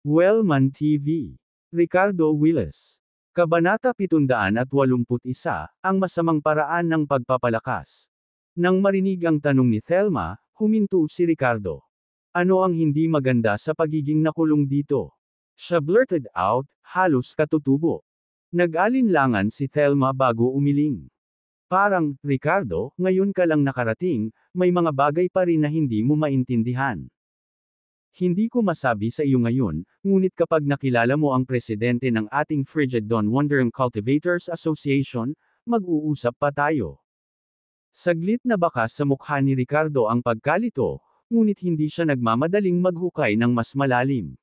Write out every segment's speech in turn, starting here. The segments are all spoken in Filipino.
Wellman TV. Ricardo Willis. Kabanata 781, Ang Masamang Paraan ng Pagpapalakas. Nang marinig ang tanong ni Thelma, huminto si Ricardo. Ano ang hindi maganda sa pagiging nakulong dito? Siya blurted out, halos katutubo. Nag-alinlangan si Thelma bago umiling. Parang, Ricardo, ngayon ka lang nakarating, may mga bagay pa rin na hindi mo maintindihan. Hindi ko masabi sa iyo ngayon, ngunit kapag nakilala mo ang presidente ng ating Frigid Don Wondering Cultivators Association, mag-uusap pa tayo. Saglit na baka sa mukha ni Ricardo ang pagkalito, ngunit hindi siya nagmamadaling maghukay ng mas malalim.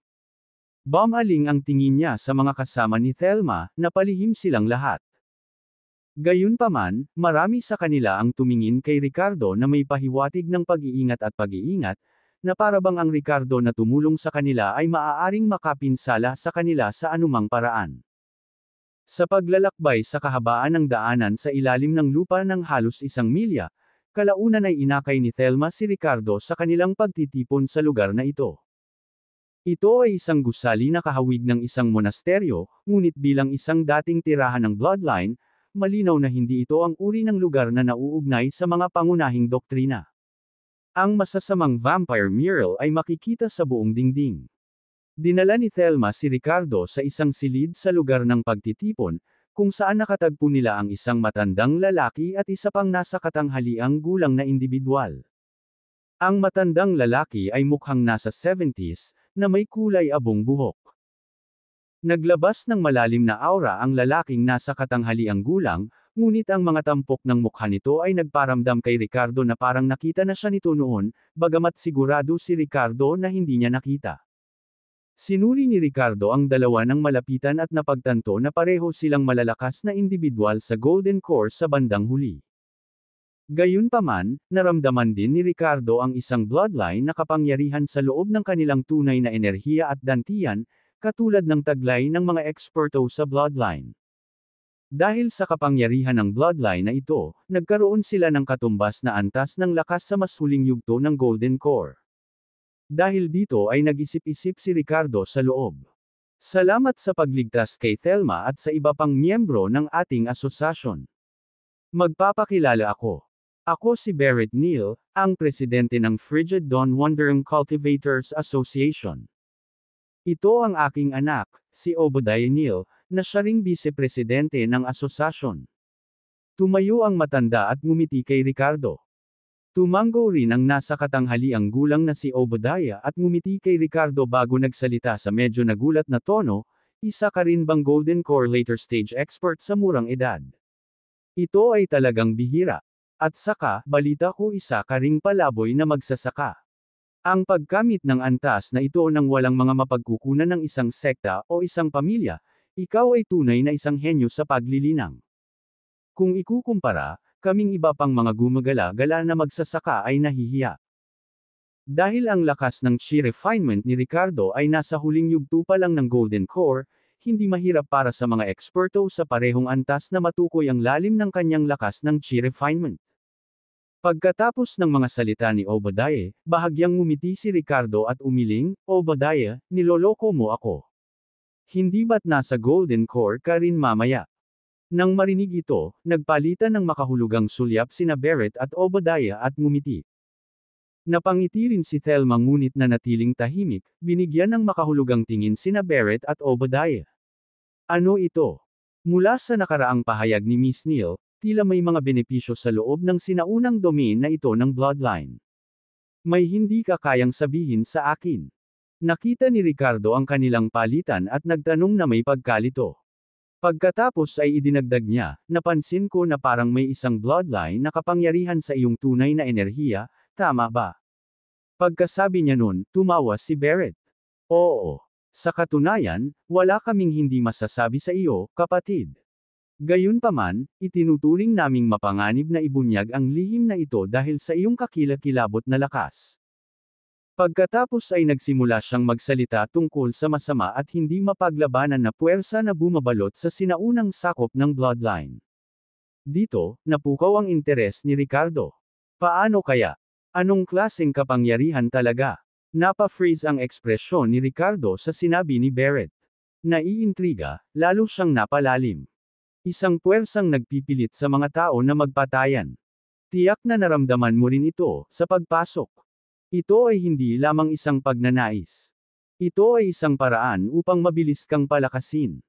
Bamaling ang tingin niya sa mga kasama ni Thelma, napalihim silang lahat. Gayunpaman, marami sa kanila ang tumingin kay Ricardo na may pahiwatig ng pag-iingat at pag-iingat, na parabang ang Ricardo na tumulong sa kanila ay maaaring makapinsala sa kanila sa anumang paraan. Sa paglalakbay sa kahabaan ng daanan sa ilalim ng lupa ng halos isang milya, kalaunan ay inakay ni Thelma si Ricardo sa kanilang pagtitipon sa lugar na ito. Ito ay isang gusali na kahawig ng isang monasteryo, ngunit bilang isang dating tirahan ng bloodline, malinaw na hindi ito ang uri ng lugar na nauugnay sa mga pangunahing doktrina. Ang masasamang vampire mural ay makikita sa buong dingding. Dinala ni Thelma si Ricardo sa isang silid sa lugar ng pagtitipon, kung saan nakatagpo nila ang isang matandang lalaki at isa pang nasa katanghaliang gulang na individual. Ang matandang lalaki ay mukhang nasa 70s, na may kulay abong buhok. Naglabas ng malalim na aura ang lalaking nasa katanghaliang gulang, Ngunit ang mga tampok ng mukha nito ay nagparamdam kay Ricardo na parang nakita na siya nito noon, bagamat sigurado si Ricardo na hindi niya nakita. Sinuri ni Ricardo ang dalawa ng malapitan at napagtanto na pareho silang malalakas na individual sa Golden Core sa bandang huli. Gayunpaman, naramdaman din ni Ricardo ang isang bloodline na kapangyarihan sa loob ng kanilang tunay na enerhiya at dantiyan, katulad ng taglay ng mga eksperto sa bloodline. Dahil sa kapangyarihan ng bloodline na ito, nagkaroon sila ng katumbas na antas ng lakas sa mas huling yugto ng Golden Core. Dahil dito ay nag-isip-isip si Ricardo sa loob. Salamat sa pagligtas kay Thelma at sa iba pang miyembro ng ating asosasyon. Magpapakilala ako. Ako si Barrett Neal, ang presidente ng Frigid Dawn Wandering Cultivators Association. Ito ang aking anak, si Obadiah Neal, na siya ring vice-presidente ng asosasyon. Tumayo ang matanda at ngumiti kay Ricardo. Tumango rin ang nasa katanghali ang gulang na si Obadiah at ngumiti kay Ricardo bago nagsalita sa medyo nagulat na tono, isa ka rin bang Golden Core later stage expert sa murang edad? Ito ay talagang bihira. At saka, balita ko isa ka ring palaboy na magsasaka. Ang pagkamit ng antas na ito nang walang mga mapagkukunan ng isang sekta o isang pamilya, ikaw ay tunay na isang henyo sa paglilinang. Kung ikukumpara, kaming iba pang mga gumagala-gala na magsasaka ay nahihiya. Dahil ang lakas ng chi refinement ni Ricardo ay nasa huling yugto pa lang ng Golden Core, hindi mahirap para sa mga eksperto sa parehong antas na matukoy ang lalim ng kanyang lakas ng chi refinement. Pagkatapos ng mga salita ni Obadiah, bahagyang ngumiti si Ricardo at umiling, Obadiah, niloloko mo ako. Hindi ba't nasa golden core ka rin mamaya? Nang marinig ito, nagpalitan ng makahulugang sulyap sina Barrett at Obadiah at ngumiti. Napangiti rin si Thelma ngunit na natiling tahimik, binigyan ng makahulugang tingin sina Barrett at Obadiah. Ano ito? Mula sa nakaraang pahayag ni Miss Neal, tila may mga benepisyo sa loob ng sinaunang domain na ito ng bloodline. May hindi ka kayang sabihin sa akin. Nakita ni Ricardo ang kanilang palitan at nagtanong na may pagkalito. Pagkatapos ay idinagdag niya, napansin ko na parang may isang bloodline na kapangyarihan sa iyong tunay na enerhiya, tama ba? Pagkasabi niya nun, tumawa si Barrett. Oo. Sa katunayan, wala kaming hindi masasabi sa iyo, kapatid. Gayunpaman, itinuturing naming mapanganib na ibunyag ang lihim na ito dahil sa iyong kakilakilabot na lakas. Pagkatapos ay nagsimula siyang magsalita tungkol sa masama at hindi mapaglabanan na puwersa na bumabalot sa sinaunang sakop ng bloodline. Dito, napukaw ang interes ni Ricardo. Paano kaya? Anong klaseng kapangyarihan talaga? Napa-freeze ang ekspresyon ni Ricardo sa sinabi ni Barrett. Naiintriga, lalo siyang napalalim. Isang puwersang nagpipilit sa mga tao na magpatayan. Tiyak na naramdaman mo rin ito, sa pagpasok. Ito ay hindi lamang isang pagnanais. Ito ay isang paraan upang mabilis kang palakasin.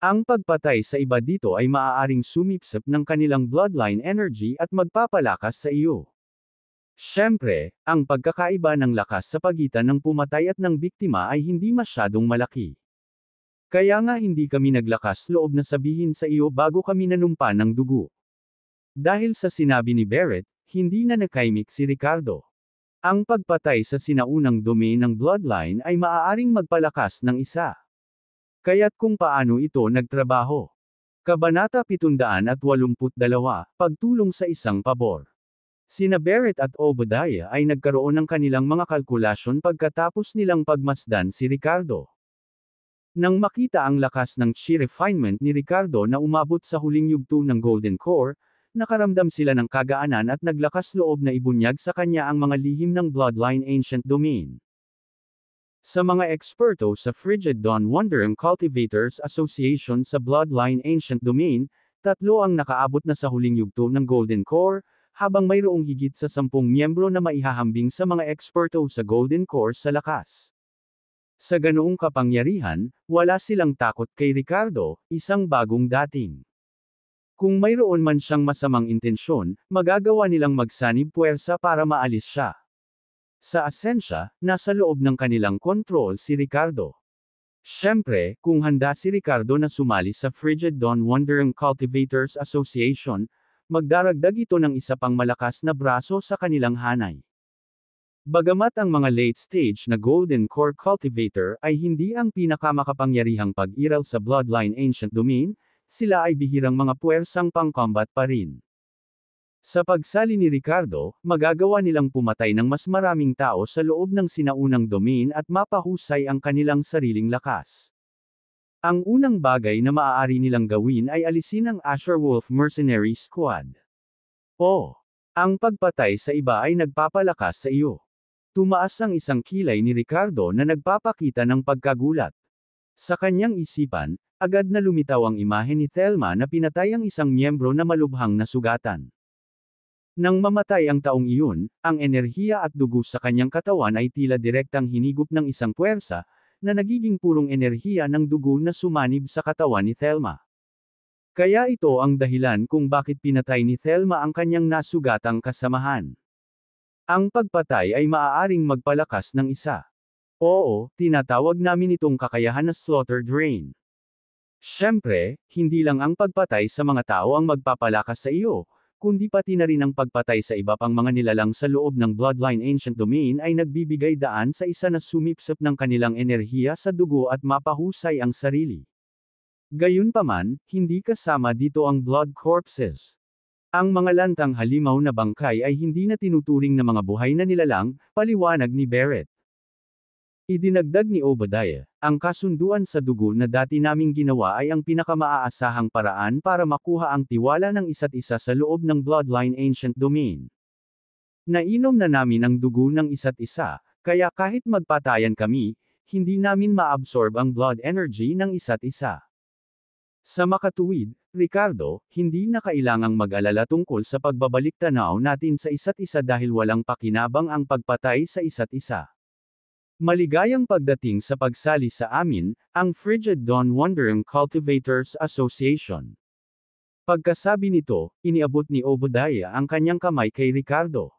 Ang pagpatay sa iba dito ay maaaring sumipsip ng kanilang bloodline energy at magpapalakas sa iyo. Siyempre, ang pagkakaiba ng lakas sa pagitan ng pumatay at ng biktima ay hindi masyadong malaki. Kaya nga hindi kami naglakas loob na sabihin sa iyo bago kami nanumpa ng dugo. Dahil sa sinabi ni Barrett, hindi na nakaimik si Ricardo. Ang pagpatay sa sinaunang dumi ng bloodline ay maaaring magpalakas ng isa. Kaya't kung paano ito nagtrabaho. Kabanata 782, Pagtulong sa isang pabor. Sina Barrett at Obadiah ay nagkaroon ng kanilang mga kalkulasyon pagkatapos nilang pagmasdan si Ricardo. Nang makita ang lakas ng chi refinement ni Ricardo na umabot sa huling yugto ng Golden Core, nakaramdam sila ng kagaanan at naglakas loob na ibunyag sa kanya ang mga lihim ng Bloodline Ancient Domain. Sa mga eksperto sa Frigid Dawn Wondering Cultivators Association sa Bloodline Ancient Domain, tatlo ang nakaabot na sa huling yugto ng Golden Core, habang mayroong higit sa sampung miyembro na maihahambing sa mga eksperto sa Golden Core sa lakas. Sa ganoong kapangyarihan, wala silang takot kay Ricardo, isang bagong dating. Kung mayroon man siyang masamang intensyon, magagawa nilang magsanib puwersa para maalis siya. Sa asensya, nasa loob ng kanilang kontrol si Ricardo. Siyempre, kung handa si Ricardo na sumali sa Frigid Dawn Wandering Cultivators Association, magdaragdag ito ng isa pang malakas na braso sa kanilang hanay. Bagamat ang mga late-stage na Golden Core Cultivator ay hindi ang pinakamakapangyarihang pag-iral sa Bloodline Ancient Domain, sila ay bihirang mga puwersang pang-combat pa rin. Sa pagsali ni Ricardo, magagawa nilang pumatay ng mas maraming tao sa loob ng sinaunang domain at mapahusay ang kanilang sariling lakas. Ang unang bagay na maaari nilang gawin ay alisin ang Asher Wolf Mercenary Squad. O, ang pagpatay sa iba ay nagpapalakas sa iyo. Tumaas ang isang kilay ni Ricardo na nagpapakita ng pagkagulat. Sa kanyang isipan, Agad na lumitaw ang imahe ni Thelma na pinatay ang isang miyembro na malubhang nasugatan. Nang mamatay ang taong iyon, ang enerhiya at dugo sa kanyang katawan ay tila direktang hinigop ng isang puwersa, na nagiging purong enerhiya ng dugo na sumanib sa katawan ni Thelma. Kaya ito ang dahilan kung bakit pinatay ni Thelma ang kanyang nasugatang kasamahan. Ang pagpatay ay maaaring magpalakas ng isa. Oo, tinatawag namin itong kakayahan na slaughter drain. Siyempre, hindi lang ang pagpatay sa mga tao ang magpapalakas sa iyo, kundi pati na rin ang pagpatay sa iba pang mga nilalang sa loob ng Bloodline Ancient Domain ay nagbibigay daan sa isa na sumipsip ng kanilang enerhiya sa dugo at mapahusay ang sarili. Gayunpaman, hindi kasama dito ang blood corpses. Ang mga lantang halimaw na bangkay ay hindi na tinuturing na mga buhay na nilalang, paliwanag ni Barrett. Idinagdag ni Obadiah, ang kasunduan sa dugo na dati naming ginawa ay ang pinakamaaasahang paraan para makuha ang tiwala ng isa't isa sa loob ng Bloodline Ancient Domain. Nainom na namin ang dugo ng isa't isa, kaya kahit magpatayan kami, hindi namin maabsorb ang blood energy ng isa't isa. Sa makatuwid, Ricardo, hindi na kailangang mag-alala tungkol sa pagbabalik tanaw natin sa isa't isa dahil walang pakinabang ang pagpatay sa isa't isa. Maligayang pagdating sa pagsali sa amin, ang Frigid Dawn Wandering Cultivators Association. Pagkasabi nito, iniabot ni Obadiah ang kanyang kamay kay Ricardo.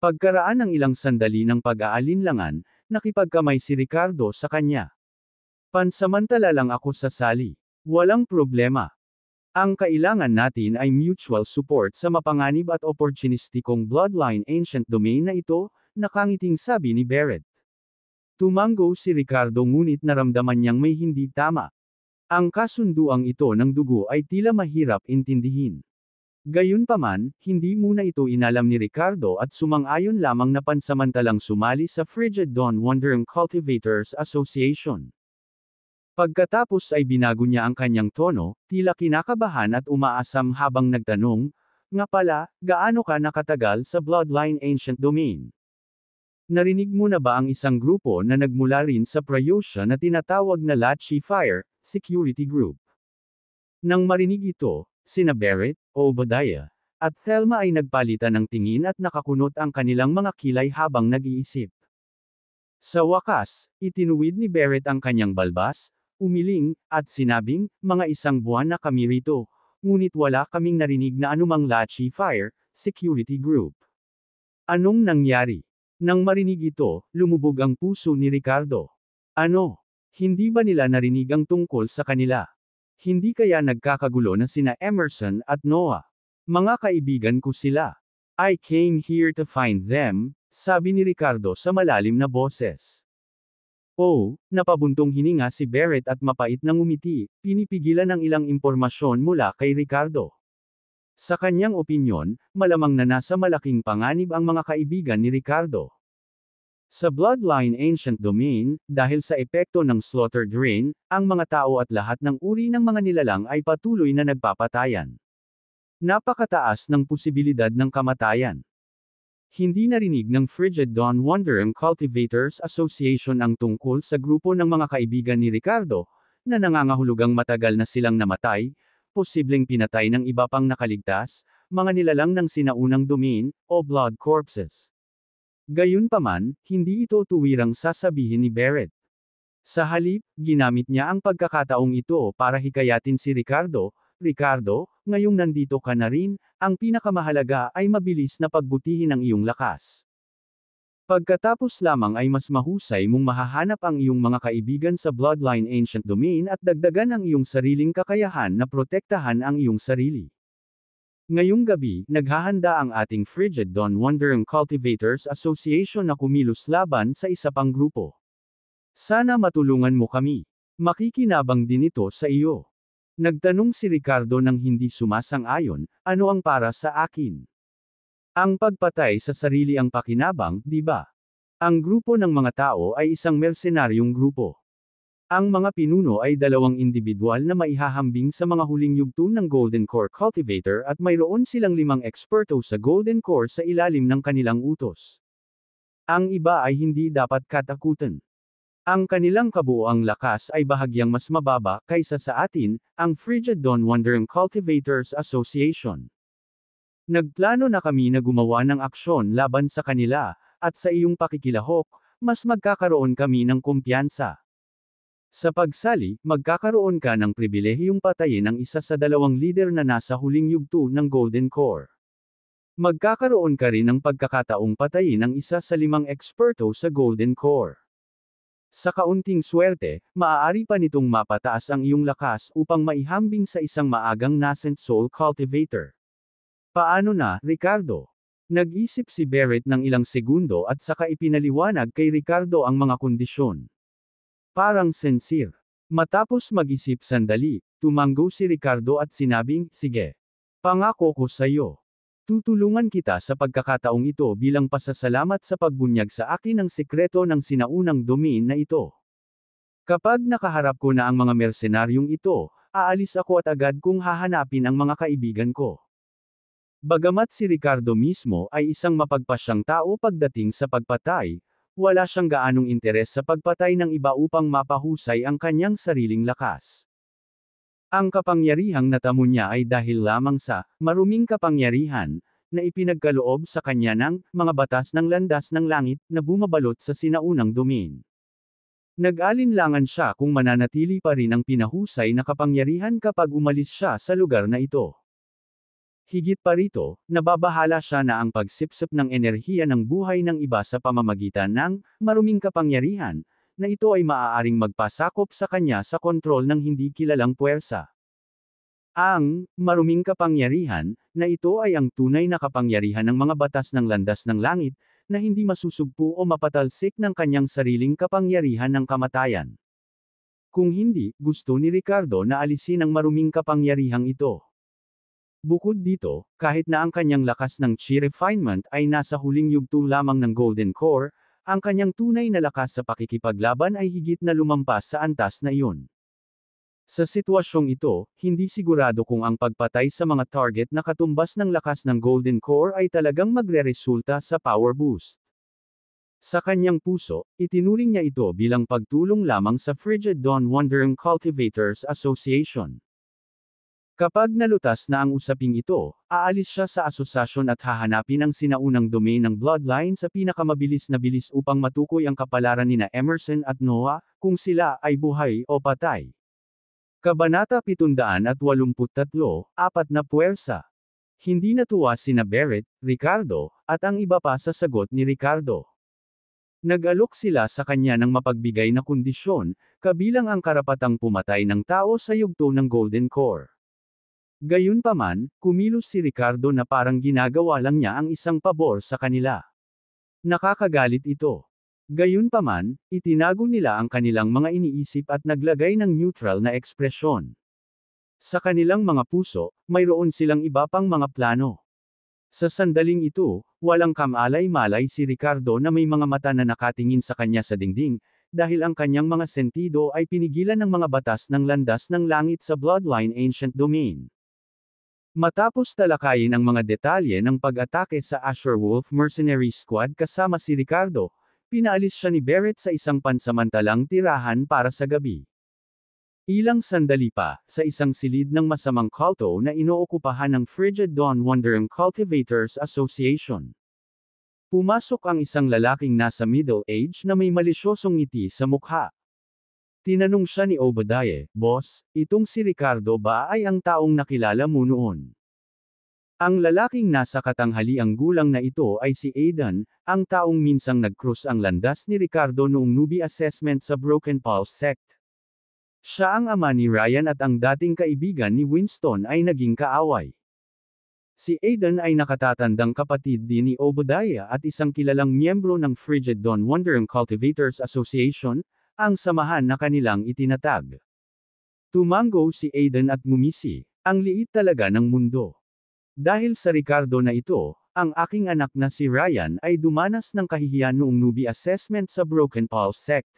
Pagkaraan ng ilang sandali ng pag-aalinlangan, nakipagkamay si Ricardo sa kanya. Pansamantala lang ako sa sali. Walang problema. Ang kailangan natin ay mutual support sa mapanganib at oportunistikong bloodline ancient domain na ito, nakangiting sabi ni Barrett. Tumanggo si Ricardo ngunit naramdaman niyang may hindi tama. Ang kasunduang ito ng dugo ay tila mahirap intindihin. Gayunpaman, hindi muna ito inalam ni Ricardo at sumang-ayon lamang na pansamantalang sumali sa Frigid Dawn Wandering Cultivators Association. Pagkatapos ay binago niya ang kanyang tono, tila kinakabahan at umaasam habang nagtanong, Nga pala, gaano ka nakatagal sa Bloodline Ancient Domain? Narinig mo na ba ang isang grupo na nagmula rin sa Prayosha na tinatawag na Lachi Fire Security Group? Nang marinig ito, sina Barrett, Obadiah, at Thelma ay nagpalitan ng tingin at nakakunot ang kanilang mga kilay habang nag-iisip. Sa wakas, itinuwid ni Barrett ang kanyang balbas, umiling, at sinabing, mga isang buwan na kami rito, ngunit wala kaming narinig na anumang Lachi Fire Security Group. Anong nangyari? Nang marinig ito, lumubog ang puso ni Ricardo. Ano? Hindi ba nila narinig ang tungkol sa kanila? Hindi kaya nagkakagulo na sina Emerson at Noah? Mga kaibigan ko sila. I came here to find them, sabi ni Ricardo sa malalim na boses. Oh, napabuntong hininga si Barrett at mapait na umiti, pinipigilan ang ilang impormasyon mula kay Ricardo. Sa kanyang opinyon, malamang na nasa malaking panganib ang mga kaibigan ni Ricardo. Sa Bloodline Ancient Domain, dahil sa epekto ng Slaughtered Rain, ang mga tao at lahat ng uri ng mga nilalang ay patuloy na nagpapatayan. Napakataas ng posibilidad ng kamatayan. Hindi narinig ng Frigid Dawn Wandering Cultivators Association ang tungkol sa grupo ng mga kaibigan ni Ricardo, na nangangahulugang matagal na silang namatay, posibleng pinatay ng iba pang nakaligtas, mga nilalang ng sinaunang dumin, o blood corpses. Gayunpaman, hindi ito tuwirang sasabihin ni Barrett. Sa halip, ginamit niya ang pagkakataong ito para hikayatin si Ricardo, Ricardo, ngayong nandito ka na rin, ang pinakamahalaga ay mabilis na pagbutihin ang iyong lakas. Pagkatapos lamang ay mas mahusay mong mahahanap ang iyong mga kaibigan sa Bloodline Ancient Domain at dagdagan ang iyong sariling kakayahan na protektahan ang iyong sarili. Ngayong gabi, naghahanda ang ating Frigid Dawn Wandering Cultivators Association na kumilos laban sa isa pang grupo. Sana matulungan mo kami. Makikinabang din ito sa iyo. Nagtanong si Ricardo nang hindi sumasang-ayon, ano ang para sa akin? Ang pagpatay sa sarili ang pakinabang, di ba? Ang grupo ng mga tao ay isang mercenaryong grupo. Ang mga pinuno ay dalawang individual na maihahambing sa mga huling yugto ng Golden Core Cultivator at mayroon silang limang eksperto sa Golden Core sa ilalim ng kanilang utos. Ang iba ay hindi dapat katakutan. Ang kanilang kabuoang lakas ay bahagyang mas mababa kaysa sa atin, ang Frigid Dawn Wandering Cultivators Association. Nagplano na kami na gumawa ng aksyon laban sa kanila, at sa iyong pakikilahok, mas magkakaroon kami ng kumpiyansa. Sa pagsali, magkakaroon ka ng pribilehiyong patayin ang isa sa dalawang lider na nasa huling yugto ng Golden Core. Magkakaroon ka rin ng pagkakataong patayin ang isa sa limang eksperto sa Golden Core. Sa kaunting swerte, maaari pa nitong mapataas ang iyong lakas upang maihambing sa isang maagang nascent soul cultivator. Paano na, Ricardo? Nag-isip si Barrett ng ilang segundo at saka ipinaliwanag kay Ricardo ang mga kondisyon. Parang sincere. Matapos mag-isip sandali, tumanggo si Ricardo at sinabing, sige. Pangako ko sa'yo. Tutulungan kita sa pagkakataong ito bilang pasasalamat sa pagbunyag sa akin ng sekreto ng sinaunang domain na ito. Kapag nakaharap ko na ang mga mersenaryong ito, aalis ako at agad kong hahanapin ang mga kaibigan ko. Bagamat si Ricardo mismo ay isang mapagpasyang tao pagdating sa pagpatay, wala siyang gaanong interes sa pagpatay ng iba upang mapahusay ang kanyang sariling lakas. Ang kapangyarihang natamo niya ay dahil lamang sa maruming kapangyarihan na ipinagkaloob sa kanya ng mga batas ng landas ng langit na bumabalot sa sinaunang domain. Nag-alinlangan siya kung mananatili pa rin ang pinahusay na kapangyarihan kapag umalis siya sa lugar na ito. Higit pa rito, nababahala siya na ang pagsipsip ng enerhiya ng buhay ng iba sa pamamagitan ng maruming kapangyarihan, na ito ay maaaring magpasakop sa kanya sa kontrol ng hindi kilalang puwersa. Ang maruming kapangyarihan na ito ay ang tunay na kapangyarihan ng mga batas ng landas ng langit na hindi masusugpo o mapatalsik ng kanyang sariling kapangyarihan ng kamatayan. Kung hindi, gusto ni Ricardo na alisin ang maruming kapangyarihang ito. Bukod dito, kahit na ang kanyang lakas ng chi refinement ay nasa huling yugto lamang ng Golden Core, ang kanyang tunay na lakas sa pakikipaglaban ay higit na lumampas sa antas na iyon. Sa sitwasyong ito, hindi sigurado kung ang pagpatay sa mga target na katumbas ng lakas ng Golden Core ay talagang magreresulta sa power boost. Sa kanyang puso, itinuring niya ito bilang pagtulong lamang sa Frigid Dawn Wandering Cultivators Association. Kapag nalutas na ang usaping ito, aalis siya sa asosasyon at hahanapin ang sinaunang domain ng bloodline sa pinakamabilis na bilis upang matukoy ang kapalaran nina Emerson at Noah, kung sila ay buhay o patay. Kabanata 783, Apat na Puwersa Hindi natuwa sina Barrett, Ricardo, at ang iba pa sa sagot ni Ricardo. Nag-alok sila sa kanya ng mapagbigay na kondisyon, kabilang ang karapatang pumatay ng tao sa yugto ng Golden Core. Gayunpaman, kumilos si Ricardo na parang ginagawa lang niya ang isang pabor sa kanila. Nakakagalit ito. Gayunpaman, itinago nila ang kanilang mga iniisip at naglagay ng neutral na ekspresyon. Sa kanilang mga puso, mayroon silang iba pang mga plano. Sa sandaling ito, walang kamalay-malay si Ricardo na may mga mata na nakatingin sa kanya sa dingding, dahil ang kanyang mga sentido ay pinigilan ng mga batas ng landas ng langit sa Bloodline Ancient Domain. Matapos talakayin ang mga detalye ng pag-atake sa Asher Wolf Mercenary Squad kasama si Ricardo, pinaalis siya ni Barrett sa isang pansamantalang tirahan para sa gabi. Ilang sandali pa, sa isang silid ng masamang kulto na inookupahan ng Frigid Dawn Wandering Cultivators Association. Pumasok ang isang lalaking nasa middle age na may malisyosong ngiti sa mukha. Tinanong siya ni Obadaye, Boss, itong si Ricardo ba ay ang taong nakilala mo noon? Ang lalaking nasa katanghaliang gulang na ito ay si Aidan, ang taong minsang nagkrus ang landas ni Ricardo noong newbie assessment sa Broken Pulse sect. Siya ang ama ni Ryan at ang dating kaibigan ni Winston ay naging kaaway. Si Aidan ay nakatatandang kapatid din ni Obadiah at isang kilalang miyembro ng Frigid Dawn Wandering Cultivators Association, ang samahan na kanilang itinatag. Tumango si Aiden at ngumisi, ang liit talaga ng mundo. Dahil sa Ricardo na ito, ang aking anak na si Ryan ay dumanas ng kahihiyan noong newbie assessment sa Broken Pulse sect.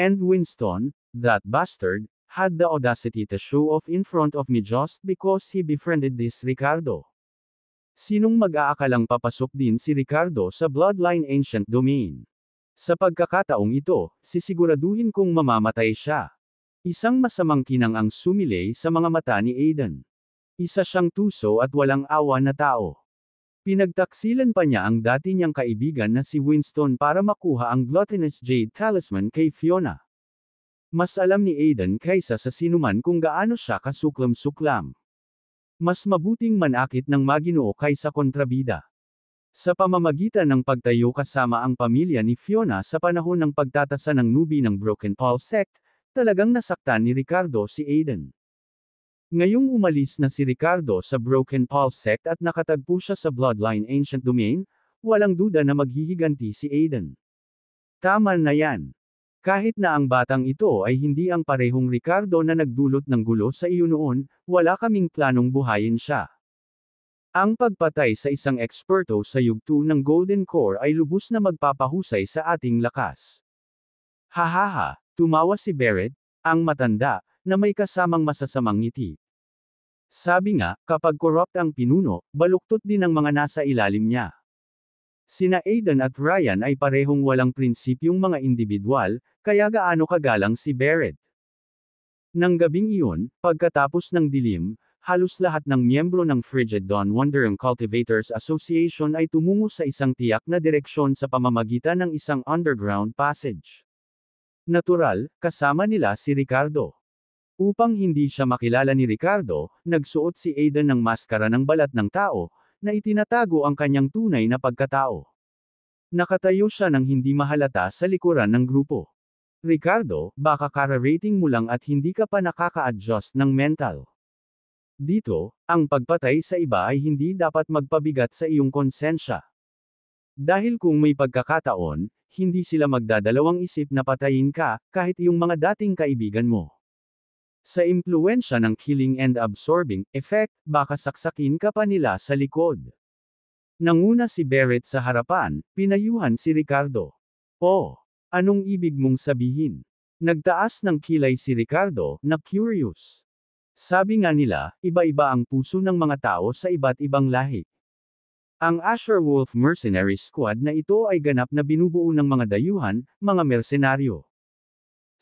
And Winston, that bastard, had the audacity to show off in front of me just because he befriended this Ricardo. Sinong mag-aakalang papasok din si Ricardo sa Bloodline Ancient Domain? Sa pagkakataong ito, sisiguraduhin kong mamamatay siya. Isang masamang kinang ang sumilay sa mga mata ni Aiden. Isa siyang tuso at walang awa na tao. Pinagtaksilan pa niya ang dati niyang kaibigan na si Winston para makuha ang Gluttonous Jade Talisman kay Fiona. Mas alam ni Aiden kaysa sa sinuman kung gaano siya kasuklam-suklam. Mas mabuting manakit ng maginoo kaysa kontrabida. Sa pamamagitan ng pagtayo kasama ang pamilya ni Fiona sa panahon ng pagtatasa ng nubi ng Broken Paul sect, talagang nasaktan ni Ricardo si Aiden. Ngayong umalis na si Ricardo sa Broken Paul sect at nakatagpo siya sa Bloodline Ancient Domain, walang duda na maghihiganti si Aiden. Tama na yan. Kahit na ang batang ito ay hindi ang parehong Ricardo na nagdulot ng gulo sa iyo noon, wala kaming planong buhayin siya. Ang pagpatay sa isang eksperto sa yugto ng Golden Core ay lubos na magpapahusay sa ating lakas. Hahaha, tumawa si Barrett, ang matanda, na may kasamang masasamang ngiti. Sabi nga, kapag corrupt ang pinuno, baluktot din ang mga nasa ilalim niya. Sina Aiden at Ryan ay parehong walang prinsipyong mga individual, kaya gaano kagalang si Barrett. Nang gabing iyon, pagkatapos ng dilim, halos lahat ng miyembro ng Frigid Dawn Wondering Cultivators Association ay tumungo sa isang tiyak na direksyon sa pamamagitan ng isang underground passage. Natural, kasama nila si Ricardo. Upang hindi siya makilala ni Ricardo, nagsuot si Aiden ng maskara ng balat ng tao, na itinatago ang kanyang tunay na pagkatao. Nakatayo siya ng hindi mahalata sa likuran ng grupo. Ricardo, baka kararating mo lang at hindi ka pa nakaka-adjust ng mental. Dito, ang pagpatay sa iba ay hindi dapat magpabigat sa iyong konsensya. Dahil kung may pagkakataon, hindi sila magdadalawang isip na patayin ka, kahit iyong mga dating kaibigan mo. Sa impluensya ng killing and absorbing effect, baka saksakin ka pa nila sa likod. Nanguna si Barrett sa harapan, pinayuhan si Ricardo. Oh, anong ibig mong sabihin? Nagtaas ng kilay si Ricardo, na curious. Sabi nga nila, iba-iba ang puso ng mga tao sa iba't ibang lahi. Ang Asher Wolf Mercenary Squad na ito ay ganap na binubuo ng mga dayuhan, mga mersenaryo.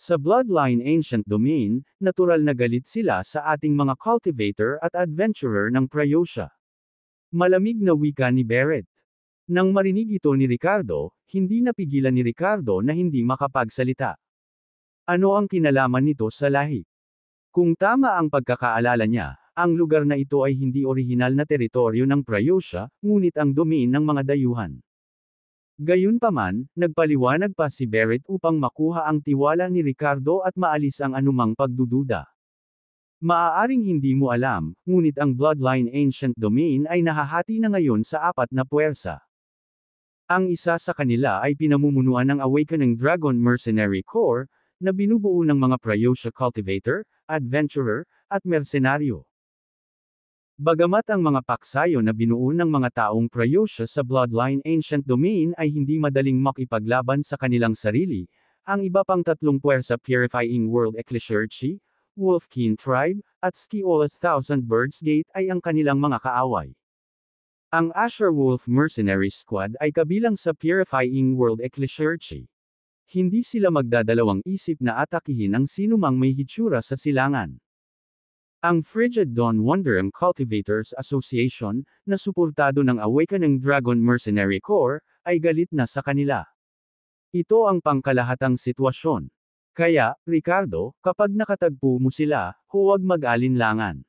Sa Bloodline Ancient Domain, natural na galit sila sa ating mga cultivator at adventurer ng Prayosha. Malamig na wika ni Barrett. Nang marinig ito ni Ricardo, hindi napigilan ni Ricardo na hindi makapagsalita. Ano ang kinalaman nito sa lahi? Kung tama ang pagkakaalala niya, ang lugar na ito ay hindi orihinal na teritoryo ng Prayosha, ngunit ang domain ng mga dayuhan. Gayunpaman, nagpaliwanag pa si Barrett upang makuha ang tiwala ni Ricardo at maalis ang anumang pagdududa. Maaaring hindi mo alam, ngunit ang Bloodline Ancient Domain ay nahahati na ngayon sa apat na puwersa. Ang isa sa kanila ay pinamumunuan ng Awakening Dragon Mercenary Corps, na binubuo ng mga Prayosha cultivator, adventurer, at mersenaryo. Bagamat ang mga paksayo na binuo ng mga taong Prayosha sa Bloodline Ancient Domain ay hindi madaling makipaglaban sa kanilang sarili, ang iba pang tatlong puwersa Purifying World Ecclesiarchy, Wolfkin Tribe, at Skiola's Thousand Birds Gate ay ang kanilang mga kaaway. Ang Asher Wolf Mercenary Squad ay kabilang sa Purifying World Ecclesiarchy. Hindi sila magdadalawang isip na atakihin ang sinumang may hitsura sa silangan. Ang Frigid Dawn Wanderum Cultivators Association, na suportado ng Awakening Dragon Mercenary Corps, ay galit na sa kanila. Ito ang pangkalahatang sitwasyon. Kaya, Ricardo, kapag nakatagpo mo sila, huwag mag-alinlangan.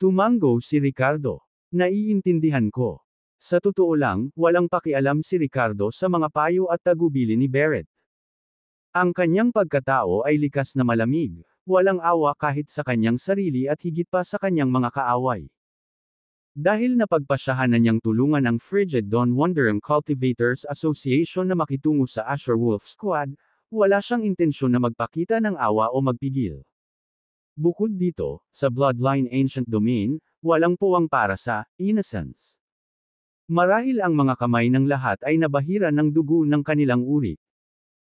Tumango si Ricardo. Naiintindihan ko. Sa totoo lang, walang pakialam si Ricardo sa mga payo at tagubili ni Barrett. Ang kanyang pagkatao ay likas na malamig, walang awa kahit sa kanyang sarili at higit pa sa kanyang mga kaaway. Dahil napagpasyahan na niyang tulungan ang Frigid Dawn Wandering Cultivators Association na makitungo sa Asher Wolf Squad, wala siyang intensyon na magpakita ng awa o magpigil. Bukod dito, sa Bloodline Ancient Domain, walang puwang para sa innocence. Marahil ang mga kamay ng lahat ay nabahira ng dugo ng kanilang uri.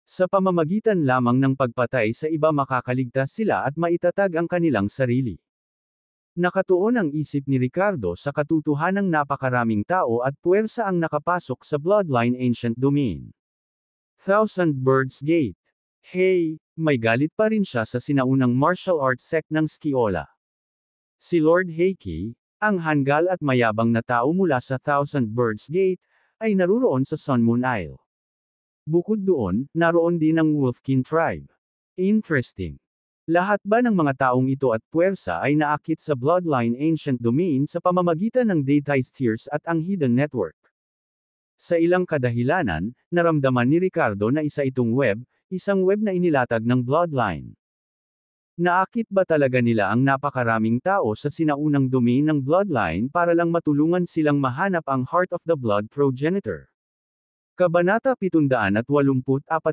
Sa pamamagitan lamang ng pagpatay sa iba makakaligtas sila at maitatag ang kanilang sarili. Nakatuon ang isip ni Ricardo sa katutuhanang napakaraming tao at puwersa ang nakapasok sa Bloodline Ancient Domain. Thousand Birds Gate. Hey, may galit pa rin siya sa sinaunang martial arts sect ng Skiola. Si Lord Heiki, ang hangal at mayabang na tao mula sa Thousand Birds Gate, ay naruroon sa Sun Moon Isle. Bukod doon, naroon din ang Wolfkin tribe. Interesting. Lahat ba ng mga taong ito at puwersa ay naakit sa Bloodline Ancient Domain sa pamamagitan ng Daytized Tears at ang Hidden Network? Sa ilang kadahilanan, naramdaman ni Ricardo na isa itong web, isang web na inilatag ng Bloodline. Naakit ba talaga nila ang napakaraming tao sa sinaunang domain ng bloodline para lang matulungan silang mahanap ang Heart of the Blood progenitor? Kabanata 784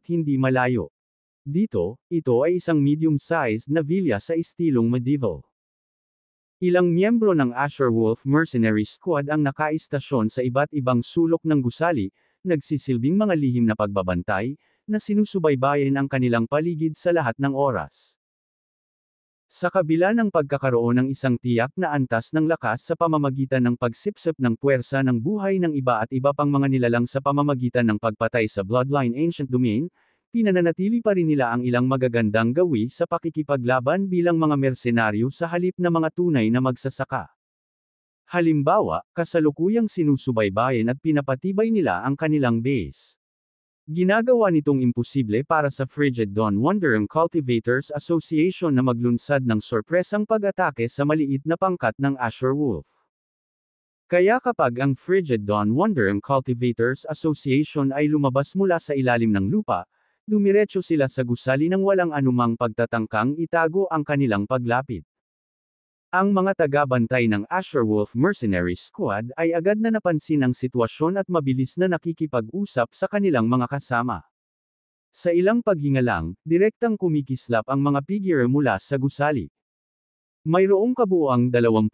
hindi malayo. Dito, ito ay isang medium-sized na villa sa istilong medieval. Ilang miyembro ng Asher Wolf Mercenary Squad ang nakaistasyon sa iba't ibang sulok ng gusali, nagsisilbing mga lihim na pagbabantay, na sinusubaybayan ang kanilang paligid sa lahat ng oras. Sa kabila ng pagkakaroon ng isang tiyak na antas ng lakas sa pamamagitan ng pagsipsip ng puwersa ng buhay ng iba at iba pang mga nilalang sa pamamagitan ng pagpatay sa Bloodline Ancient Domain, pinananatili pa rin nila ang ilang magagandang gawi sa pakikipaglaban bilang mga mersenaryo sa halip na mga tunay na magsasaka. Halimbawa, kasalukuyang sinusubaybayan at pinapatibay nila ang kanilang base. Ginagawa nitong imposible para sa Frigid Dawn Wonder ang Cultivators Association na maglunsad ng sorpresang pag-atake sa maliit na pangkat ng Asher Wolf. Kaya kapag ang Frigid Dawn Wonder ang Cultivators Association ay lumabas mula sa ilalim ng lupa, dumiretso sila sa gusali ng walang anumang pagtatangkang itago ang kanilang paglapit. Ang mga tagabantay ng Asherwolf Mercenary Squad ay agad na napansin ang sitwasyon at mabilis na nakikipag-usap sa kanilang mga kasama. Sa ilang paghinga lang, direktang kumikislap ang mga figure mula sa gusali. Mayroong kabuoang 21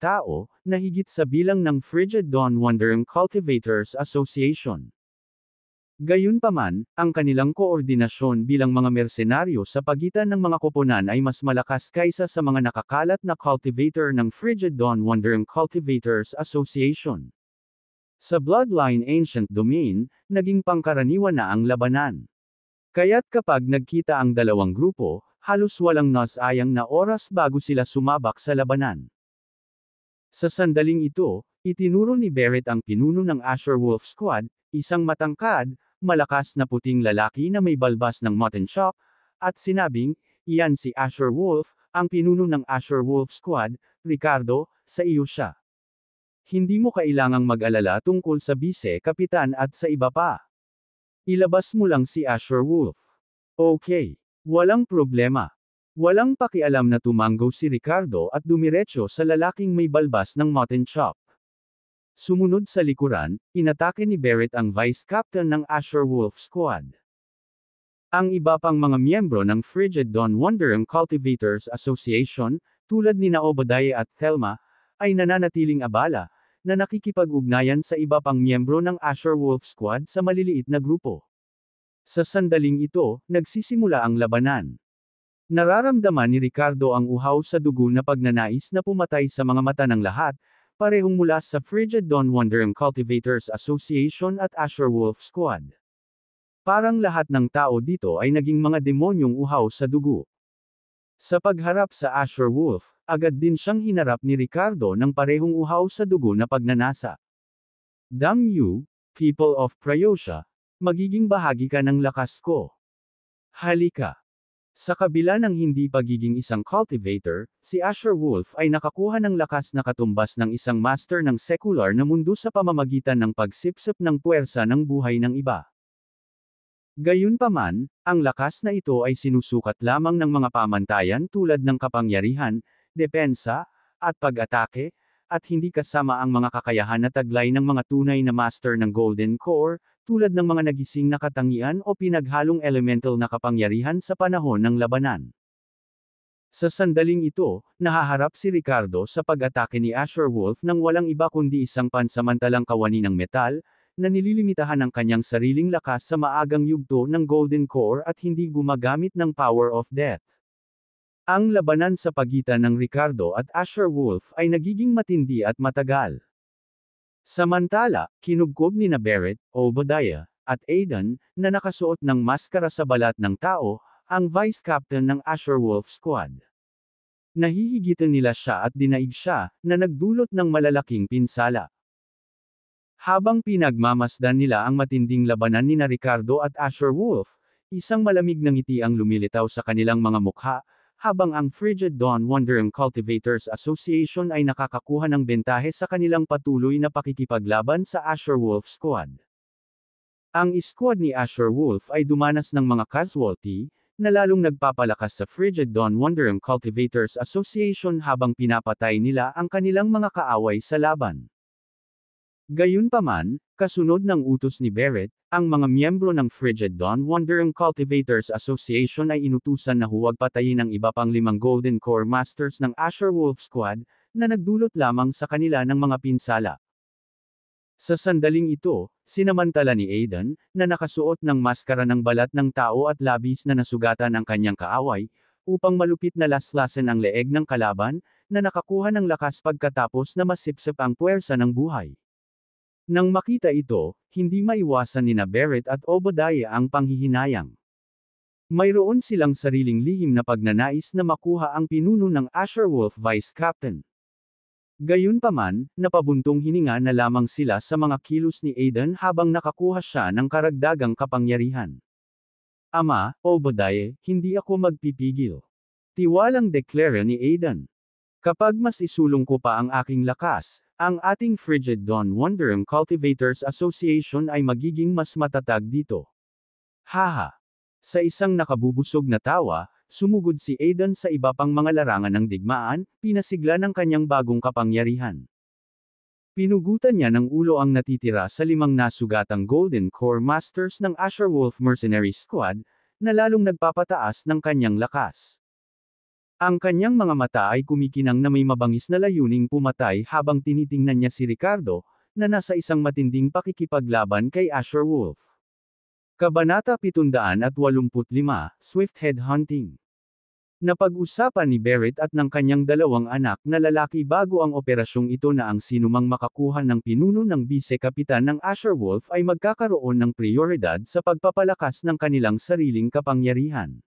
tao, na higit sa bilang ng Frigid Dawn Wandering Cultivators Association. Gayunpaman, ang kanilang koordinasyon bilang mga mersenaryo sa pagitan ng mga koponan ay mas malakas kaysa sa mga nakakalat na cultivator ng Frigid Dawn Wandering Cultivators Association. Sa Bloodline Ancient Domain, naging pangkaraniwan na ang labanan. Kaya't kapag nagkita ang dalawang grupo, halos walang nasayang na oras bago sila sumabak sa labanan. Sa sandaling ito, itinuro ni Barrett ang pinuno ng Asher Wolf Squad, isang matangkad, malakas na puting lalaki na may balbas ng mutton chop, at sinabing, iyan si Asher Wolf, ang pinuno ng Asher Wolf Squad, Ricardo, sa iyo siya. Hindi mo kailangang mag-alala tungkol sa bise, kapitan at sa iba pa. Ilabas mo lang si Asher Wolf. Okay. Walang problema. Walang pakialam na tumanggaw si Ricardo at dumiretso sa lalaking may balbas ng mutton chop. Sumunod sa likuran, inatake ni Barrett ang vice captain ng Asher Wolf Squad. Ang iba pang mga miyembro ng Frigid Dawn Wandering Cultivators Association, tulad ni Naobadaya at Thelma, ay nananatiling abala, na nakikipag-ugnayan sa iba pang miyembro ng Asher Wolf Squad sa maliliit na grupo. Sa sandaling ito, nagsisimula ang labanan. Nararamdaman ni Ricardo ang uhaw sa dugo na pagnanais na pumatay sa mga mata ng lahat, parehong mula sa Frigid Dawn Wondering Cultivators Association at Asher Wolf Squad. Parang lahat ng tao dito ay naging mga demonyong uhaw sa dugo. Sa pagharap sa Asher Wolf, agad din siyang hinarap ni Ricardo ng parehong uhaw sa dugo na pagnanasa. Damn you, people of Prayosha, magiging bahagi ka ng lakas ko. Halika. Sa kabila ng hindi pagiging isang cultivator, si Asher Wolf ay nakakuha ng lakas na katumbas ng isang master ng sekular na mundo sa pamamagitan ng pagsipsip ng puwersa ng buhay ng iba. Gayunpaman, ang lakas na ito ay sinusukat lamang ng mga pamantayan tulad ng kapangyarihan, depensa, at pag-atake, at hindi kasama ang mga kakayahan na taglay ng mga tunay na master ng Golden Core, tulad ng mga nagising na katangian o pinaghalong elemental na kapangyarihan sa panahon ng labanan. Sa sandaling ito, nahaharap si Ricardo sa pag-atake ni Asher Wolf ng walang iba kundi isang pansamantalang kawani ng metal, na nililimitahan ang kanyang sariling lakas sa maagang yugto ng Golden Core at hindi gumagamit ng Power of Death. Ang labanan sa pagitan ng Ricardo at Asher Wolf ay nagiging matindi at matagal. Samantala, kinugkob ni na Barrett, Obadiah, at Aidan, na nakasuot ng maskara sa balat ng tao, ang vice captain ng Asher Wolf Squad. Nahihigitan nila siya at dinaig siya, na nagdulot ng malalaking pinsala. Habang pinagmamasdan nila ang matinding labanan ni na Ricardo at Asher Wolf, isang malamig na ngiti ang lumilitaw sa kanilang mga mukha, habang ang Frigid Dawn Wandering Cultivators Association ay nakakakuha ng bentahe sa kanilang patuloy na pakikipaglaban sa Asher Wolf Squad. Ang squad ni Asher Wolf ay dumanas ng mga casualty, na lalong nagpapalakas sa Frigid Dawn Wandering Cultivators Association habang pinapatay nila ang kanilang mga kaaway sa laban. Gayunpaman, kasunod ng utos ni Barrett, ang mga miyembro ng Frigid Dawn Wandering Cultivators Association ay inutusan na huwag patayin ang iba pang limang Golden Core Masters ng Asher Wolf Squad, na nagdulot lamang sa kanila ng mga pinsala. Sa sandaling ito, sinamantala ni Aiden, na nakasuot ng maskara ng balat ng tao at labis na nasugatan ang kanyang kaaway, upang malupit na laslasin ang leeg ng kalaban, na nakakuha ng lakas pagkatapos na masipsip ang puwersa ng buhay. Nang makita ito, hindi maiwasan ni na Barrett at Obadiah ang panghihinayang. Mayroon silang sariling lihim na pagnanais na makuha ang pinuno ng Asher Wolf Vice Captain. Gayunpaman, napabuntong hininga na lamang sila sa mga kilos ni Aiden habang nakakuha siya ng karagdagang kapangyarihan. Ama, Obadiah, hindi ako magpipigil. Tiwalang deklare ni Aiden. Kapag mas isulong ko pa ang aking lakas, ang ating Frigid Dawn Wondering Cultivators Association ay magiging mas matatag dito. Haha! Sa isang nakabubusog na tawa, sumugod si Aiden sa iba pang mga larangan ng digmaan, pinasigla ng kanyang bagong kapangyarihan. Pinugutan niya ng ulo ang natitira sa limang nasugatang Golden Core Masters ng Asher Wolf Mercenary Squad, na lalong nagpapataas ng kanyang lakas. Ang kanyang mga mata ay kumikinang na may mabangis na layuning pumatay habang tinitingnan niya si Ricardo, na nasa isang matinding pakikipaglaban kay Asher Wolf. Kabanata 785, Swift Head Hunting Napag-usapan ni Barrett at ng kanyang dalawang anak na lalaki bago ang operasyong ito na ang sinumang makakuha ng pinuno ng bise-kapitan ng Asher Wolf ay magkakaroon ng prioridad sa pagpapalakas ng kanilang sariling kapangyarihan.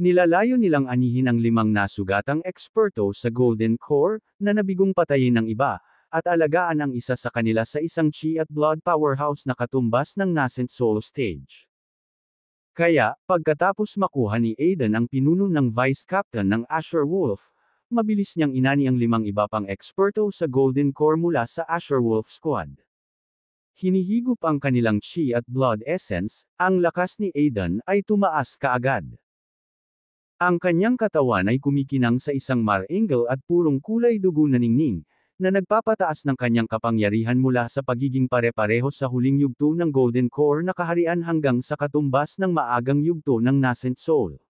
Nilalayo nilang anihin ang limang nasugatang eksperto sa Golden Core, na nabigong patayin ng iba, at alagaan ang isa sa kanila sa isang chi at blood powerhouse na katumbas ng nascent soul stage. Kaya, pagkatapos makuha ni Aiden ang pinuno ng Vice Captain ng Asher Wolf, mabilis niyang inani ang limang iba pang eksperto sa Golden Core mula sa Asher Wolf Squad. Hinihigop ang kanilang chi at blood essence, ang lakas ni Aiden ay tumaas kaagad. Ang kanyang katawan ay kumikinang sa isang mar-angle at purong kulay dugo na ningning, na nagpapataas ng kanyang kapangyarihan mula sa pagiging pare-pareho sa huling yugto ng Golden Core na kaharian hanggang sa katumbas ng maagang yugto ng Nascent Soul.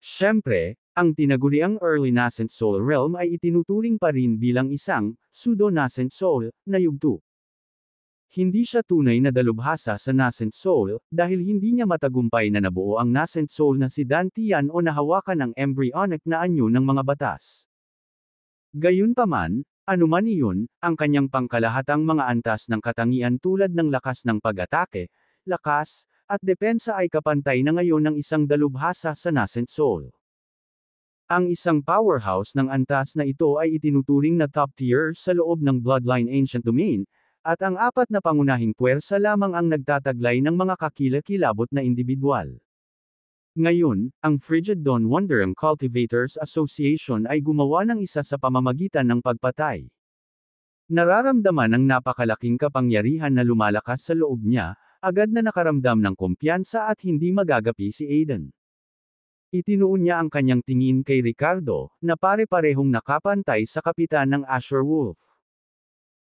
Siyempre, ang tinaguriang Early Nascent Soul Realm ay itinuturing pa rin bilang isang pseudo-nascent soul na yugto. Hindi siya tunay na dalubhasa sa nascent soul, dahil hindi niya matagumpay na nabuo ang nascent soul na si Dantian o nahawakan ng embryonic na anyo ng mga batas. Gayunpaman, anuman iyon, ang kanyang pangkalahatang mga antas ng katangian tulad ng lakas ng pag-atake, lakas, at depensa ay kapantay na ngayon ng isang dalubhasa sa nascent soul. Ang isang powerhouse ng antas na ito ay itinuturing na top tier sa loob ng Bloodline Ancient Domain, at ang apat na pangunahing puwersa lamang ang nagtataglay ng mga kakilakilabot na individual. Ngayon, ang Frigid Dawn Wonderum Cultivators Association ay gumawa ng isa sa pamamagitan ng pagpatay. Nararamdaman ng napakalaking kapangyarihan na lumalakas sa loob niya, agad na nakaramdam ng kumpiyansa at hindi magagapi si Aiden. Itinuon niya ang kanyang tingin kay Ricardo, na pare-parehong nakapantay sa kapitan ng Asher Wolf.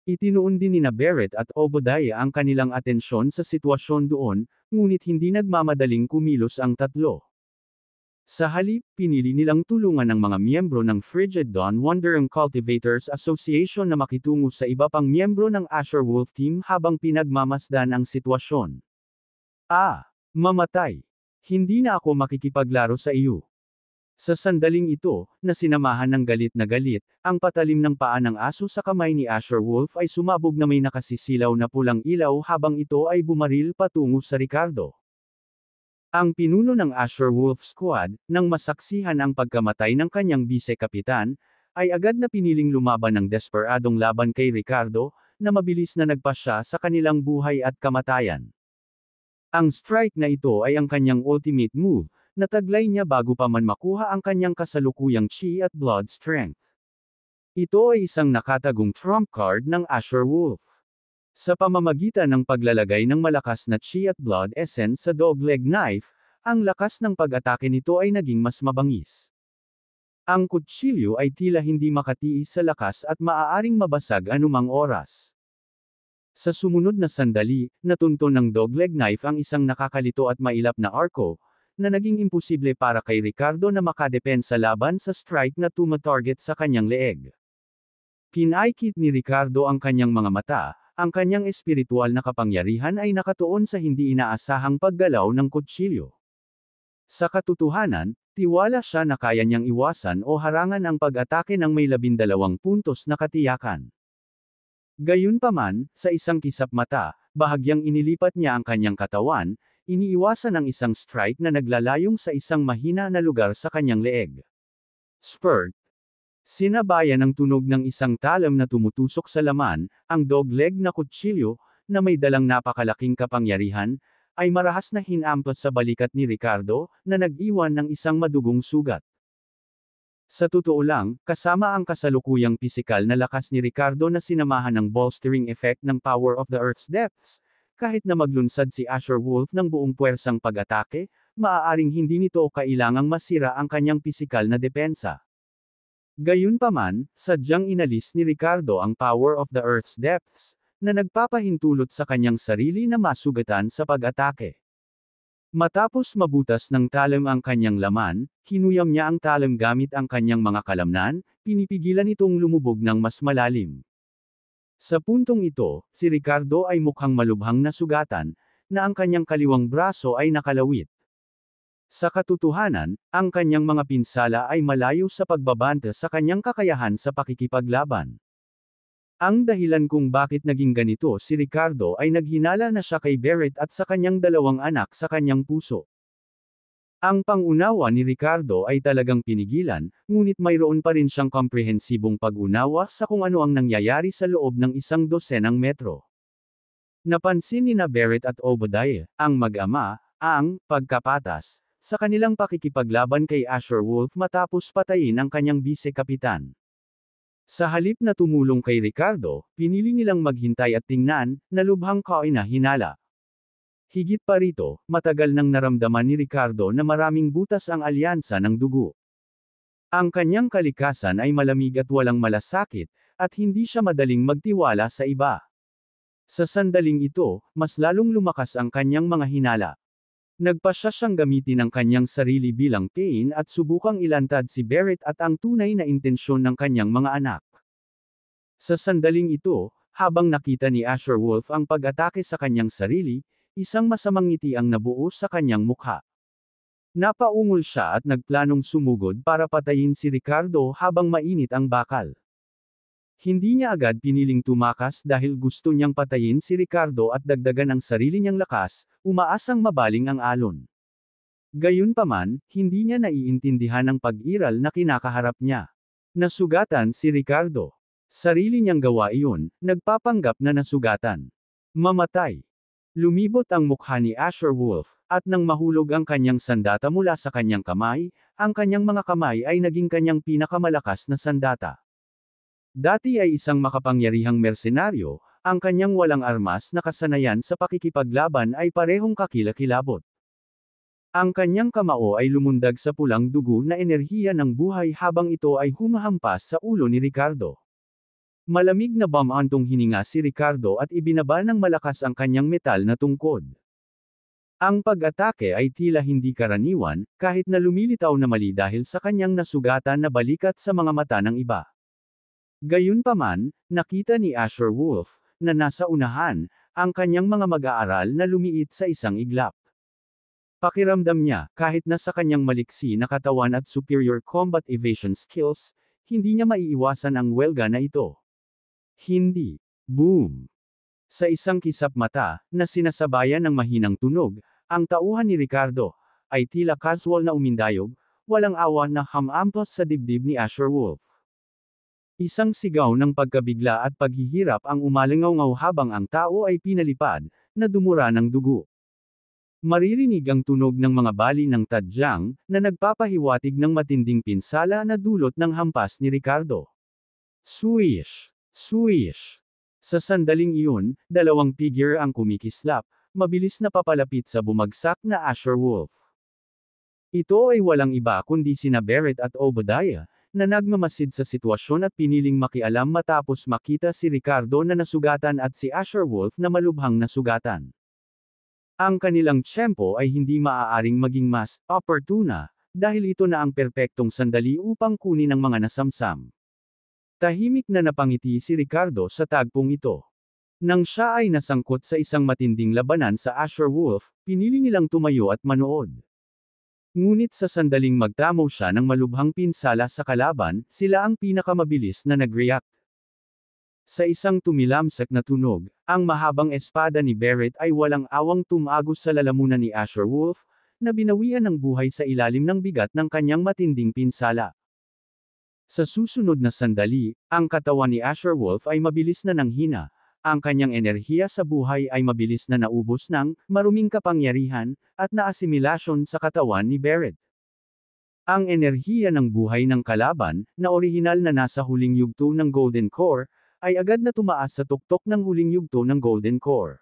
Itinoon din nina Barrett at Obadiah ang kanilang atensyon sa sitwasyon doon, ngunit hindi nagmamadaling kumilos ang tatlo. Sa halip, pinili nilang tulungan ng mga miyembro ng Frigid Dawn Wonder and Cultivators Association na makitungo sa iba pang miyembro ng Asher Wolf Team habang pinagmamasdan ang sitwasyon. Ah! Mamatay! Hindi na ako makikipaglaro sa iyo. Sa sandaling ito, na sinamahan ng galit na galit, ang patalim ng paa ng aso sa kamay ni Asher Wolf ay sumabog na may nakasisilaw na pulang ilaw habang ito ay bumaril patungo sa Ricardo. Ang pinuno ng Asher Wolf Squad, nang masaksihan ang pagkamatay ng kanyang bise-kapitan, ay agad na piniling lumaban ng desperadong laban kay Ricardo, na mabilis na nagpasya sa kanilang buhay at kamatayan. Ang strike na ito ay ang kanyang ultimate move, nataglay niya bago pa man makuha ang kanyang kasalukuyang chi at blood strength. Ito ay isang nakatagong trump card ng Asher Wolf. Sa pamamagitan ng paglalagay ng malakas na chi at blood essence sa dogleg knife, ang lakas ng pag-atake nito ay naging mas mabangis. Ang kutsilyo ay tila hindi makatiis sa lakas at maaaring mabasag anumang oras. Sa sumunod na sandali, natunto ng dogleg knife ang isang nakakalito at mailap na arco, na naging imposible para kay Ricardo na makadepensa laban sa strike na tumatarget sa kanyang leeg. Kinaikit ni Ricardo ang kanyang mga mata, ang kanyang espiritual na kapangyarihan ay nakatuon sa hindi inaasahang paggalaw ng kutsilyo. Sa katotohanan, tiwala siya na kaya niyang iwasan o harangan ang pag-atake ng may labindalawang puntos na katiyakan. Gayunpaman, sa isang kisap mata, bahagyang inilipat niya ang kanyang katawan, Iniiwasan ang isang strike na naglalayong sa isang mahina na lugar sa kanyang leeg. Spurt. Sinabayan ng tunog ng isang talam na tumutusok sa laman, ang dogleg na kutsilyo, na may dalang napakalaking kapangyarihan, ay marahas na hinampas sa balikat ni Ricardo, na nag-iwan ng isang madugong sugat. Sa totoo lang, kasama ang kasalukuyang pisikal na lakas ni Ricardo na sinamahan ng bolstering effect ng power of the Earth's depths, kahit na maglunsad si Asher Wolf ng buong puwersang pag-atake, maaaring hindi nito kailangang masira ang kanyang pisikal na depensa. Gayunpaman, sadyang inalis ni Ricardo ang power of the Earth's depths, na nagpapahintulot sa kanyang sarili na masugatan sa pag-atake. Matapos mabutas ng talim ang kanyang laman, kinuyam niya ang talim gamit ang kanyang mga kalamnan, pinipigilan itong lumubog ng mas malalim. Sa puntong ito, si Ricardo ay mukhang malubhang nasugatan, na ang kanyang kaliwang braso ay nakalawit. Sa katotohanan, ang kanyang mga pinsala ay malayo sa pagbabanta sa kanyang kakayahan sa pakikipaglaban. Ang dahilan kung bakit naging ganito si Ricardo ay naghinala na siya kay Barrett at sa kanyang dalawang anak sa kanyang puso. Ang pangunawa ni Ricardo ay talagang pinigilan, ngunit mayroon pa rin siyang komprehensibong pag-unawa sa kung ano ang nangyayari sa loob ng isang dosenang metro. Napansin ni Barrett at Obadiah, ang mag-ama, ang pagkapatas, sa kanilang pakikipaglaban kay Asher Wolf matapos patayin ang kanyang bise-kapitan. Sa halip na tumulong kay Ricardo, pinili nilang maghintay at tingnan, na lubhang kain na hinala, Higit pa rito, matagal nang naramdaman ni Ricardo na maraming butas ang alyansa ng dugo. Ang kanyang kalikasan ay malamig at walang malasakit, at hindi siya madaling magtiwala sa iba. Sa sandaling ito, mas lalong lumakas ang kanyang mga hinala. Nagpa siya siyang gamitin ang kanyang sarili bilang pain at subukang ilantad si Barrett at ang tunay na intensyon ng kanyang mga anak. Sa sandaling ito, habang nakita ni Asher Wolf ang pag-atake sa kanyang sarili, Isang masamang ngiti ang nabuo sa kanyang mukha. Napaungol siya at nagplanong sumugod para patayin si Ricardo habang mainit ang bakal. Hindi niya agad piniling tumakas dahil gusto niyang patayin si Ricardo at dagdagan ang sarili niyang lakas, umaasang mabaling ang alon. Gayunpaman, hindi niya naiintindihan ang pag-iral na kinakaharap niya. Nasugatan si Ricardo. Sarili niyang gawa iyon, nagpapanggap na nasugatan. Mamatay. Lumibot ang mukha ni Asher Wolf, at nang mahulog ang kanyang sandata mula sa kanyang kamay, ang kanyang mga kamay ay naging kanyang pinakamalakas na sandata. Dati ay isang makapangyarihang mersenaryo, ang kanyang walang armas na kasanayan sa pakikipaglaban ay parehong kakilakilabot. Ang kanyang kamao ay lumundag sa pulang dugo na enerhiya ng buhay habang ito ay humahampas sa ulo ni Ricardo. Malamig na bamantong hininga si Ricardo at ibinaba ng malakas ang kanyang metal na tungkod. Ang pag-atake ay tila hindi karaniwan, kahit na lumilitaw na mali dahil sa kanyang nasugatan na balikat sa mga mata ng iba. Gayunpaman, nakita ni Asher Wolf, na nasa unahan, ang kanyang mga mag-aaral na lumiit sa isang iglap. Pakiramdam niya, kahit na sa kanyang maliksi na katawan at superior combat evasion skills, hindi niya maiiwasan ang welga na ito. Hindi. Boom. Sa isang kisap mata, na sinasabayan ng mahinang tunog, ang tauhan ni Ricardo, ay tila casual na umindayog, walang awa na hamampos sa dibdib ni Asher Wolf. Isang sigaw ng pagkabigla at paghihirap ang umalingaw-ngaw habang ang tao ay pinalipad, na dumura ng dugo. Maririnig ang tunog ng mga bali ng tadyang, na nagpapahiwatig ng matinding pinsala na dulot ng hampas ni Ricardo. Swish! Swish! Sa sandaling iyon, dalawang figure ang kumikislap, mabilis na papalapit sa bumagsak na Asher Wolf. Ito ay walang iba kundi sina Barrett at Obadiah, na nagmamasid sa sitwasyon at piniling makialam matapos makita si Ricardo na nasugatan at si Asher Wolf na malubhang nasugatan. Ang kanilang tsempo ay hindi maaaring maging mas opportuna, dahil ito na ang perpektong sandali upang kunin ang mga nasamsam. Tahimik na napangiti si Ricardo sa tagpong ito. Nang siya ay nasangkot sa isang matinding labanan sa Asher Wolf, pinili nilang tumayo at manood. Ngunit sa sandaling magtamo siya ng malubhang pinsala sa kalaban, sila ang pinakamabilis na nag-react. Sa isang tumilamsak na tunog, ang mahabang espada ni Barrett ay walang awang tumago sa lalamunan ni Asher Wolf, na binawian ng buhay sa ilalim ng bigat ng kanyang matinding pinsala. Sa susunod na sandali, ang katawan ni Asher Wolf ay mabilis na nanghina, ang kanyang enerhiya sa buhay ay mabilis na naubos ng maruming kapangyarihan at naasimilasyon sa katawan ni Barrett. Ang enerhiya ng buhay ng kalaban, na orihinal na nasa huling yugto ng Golden Core, ay agad na tumaas sa tuktok ng huling yugto ng Golden Core.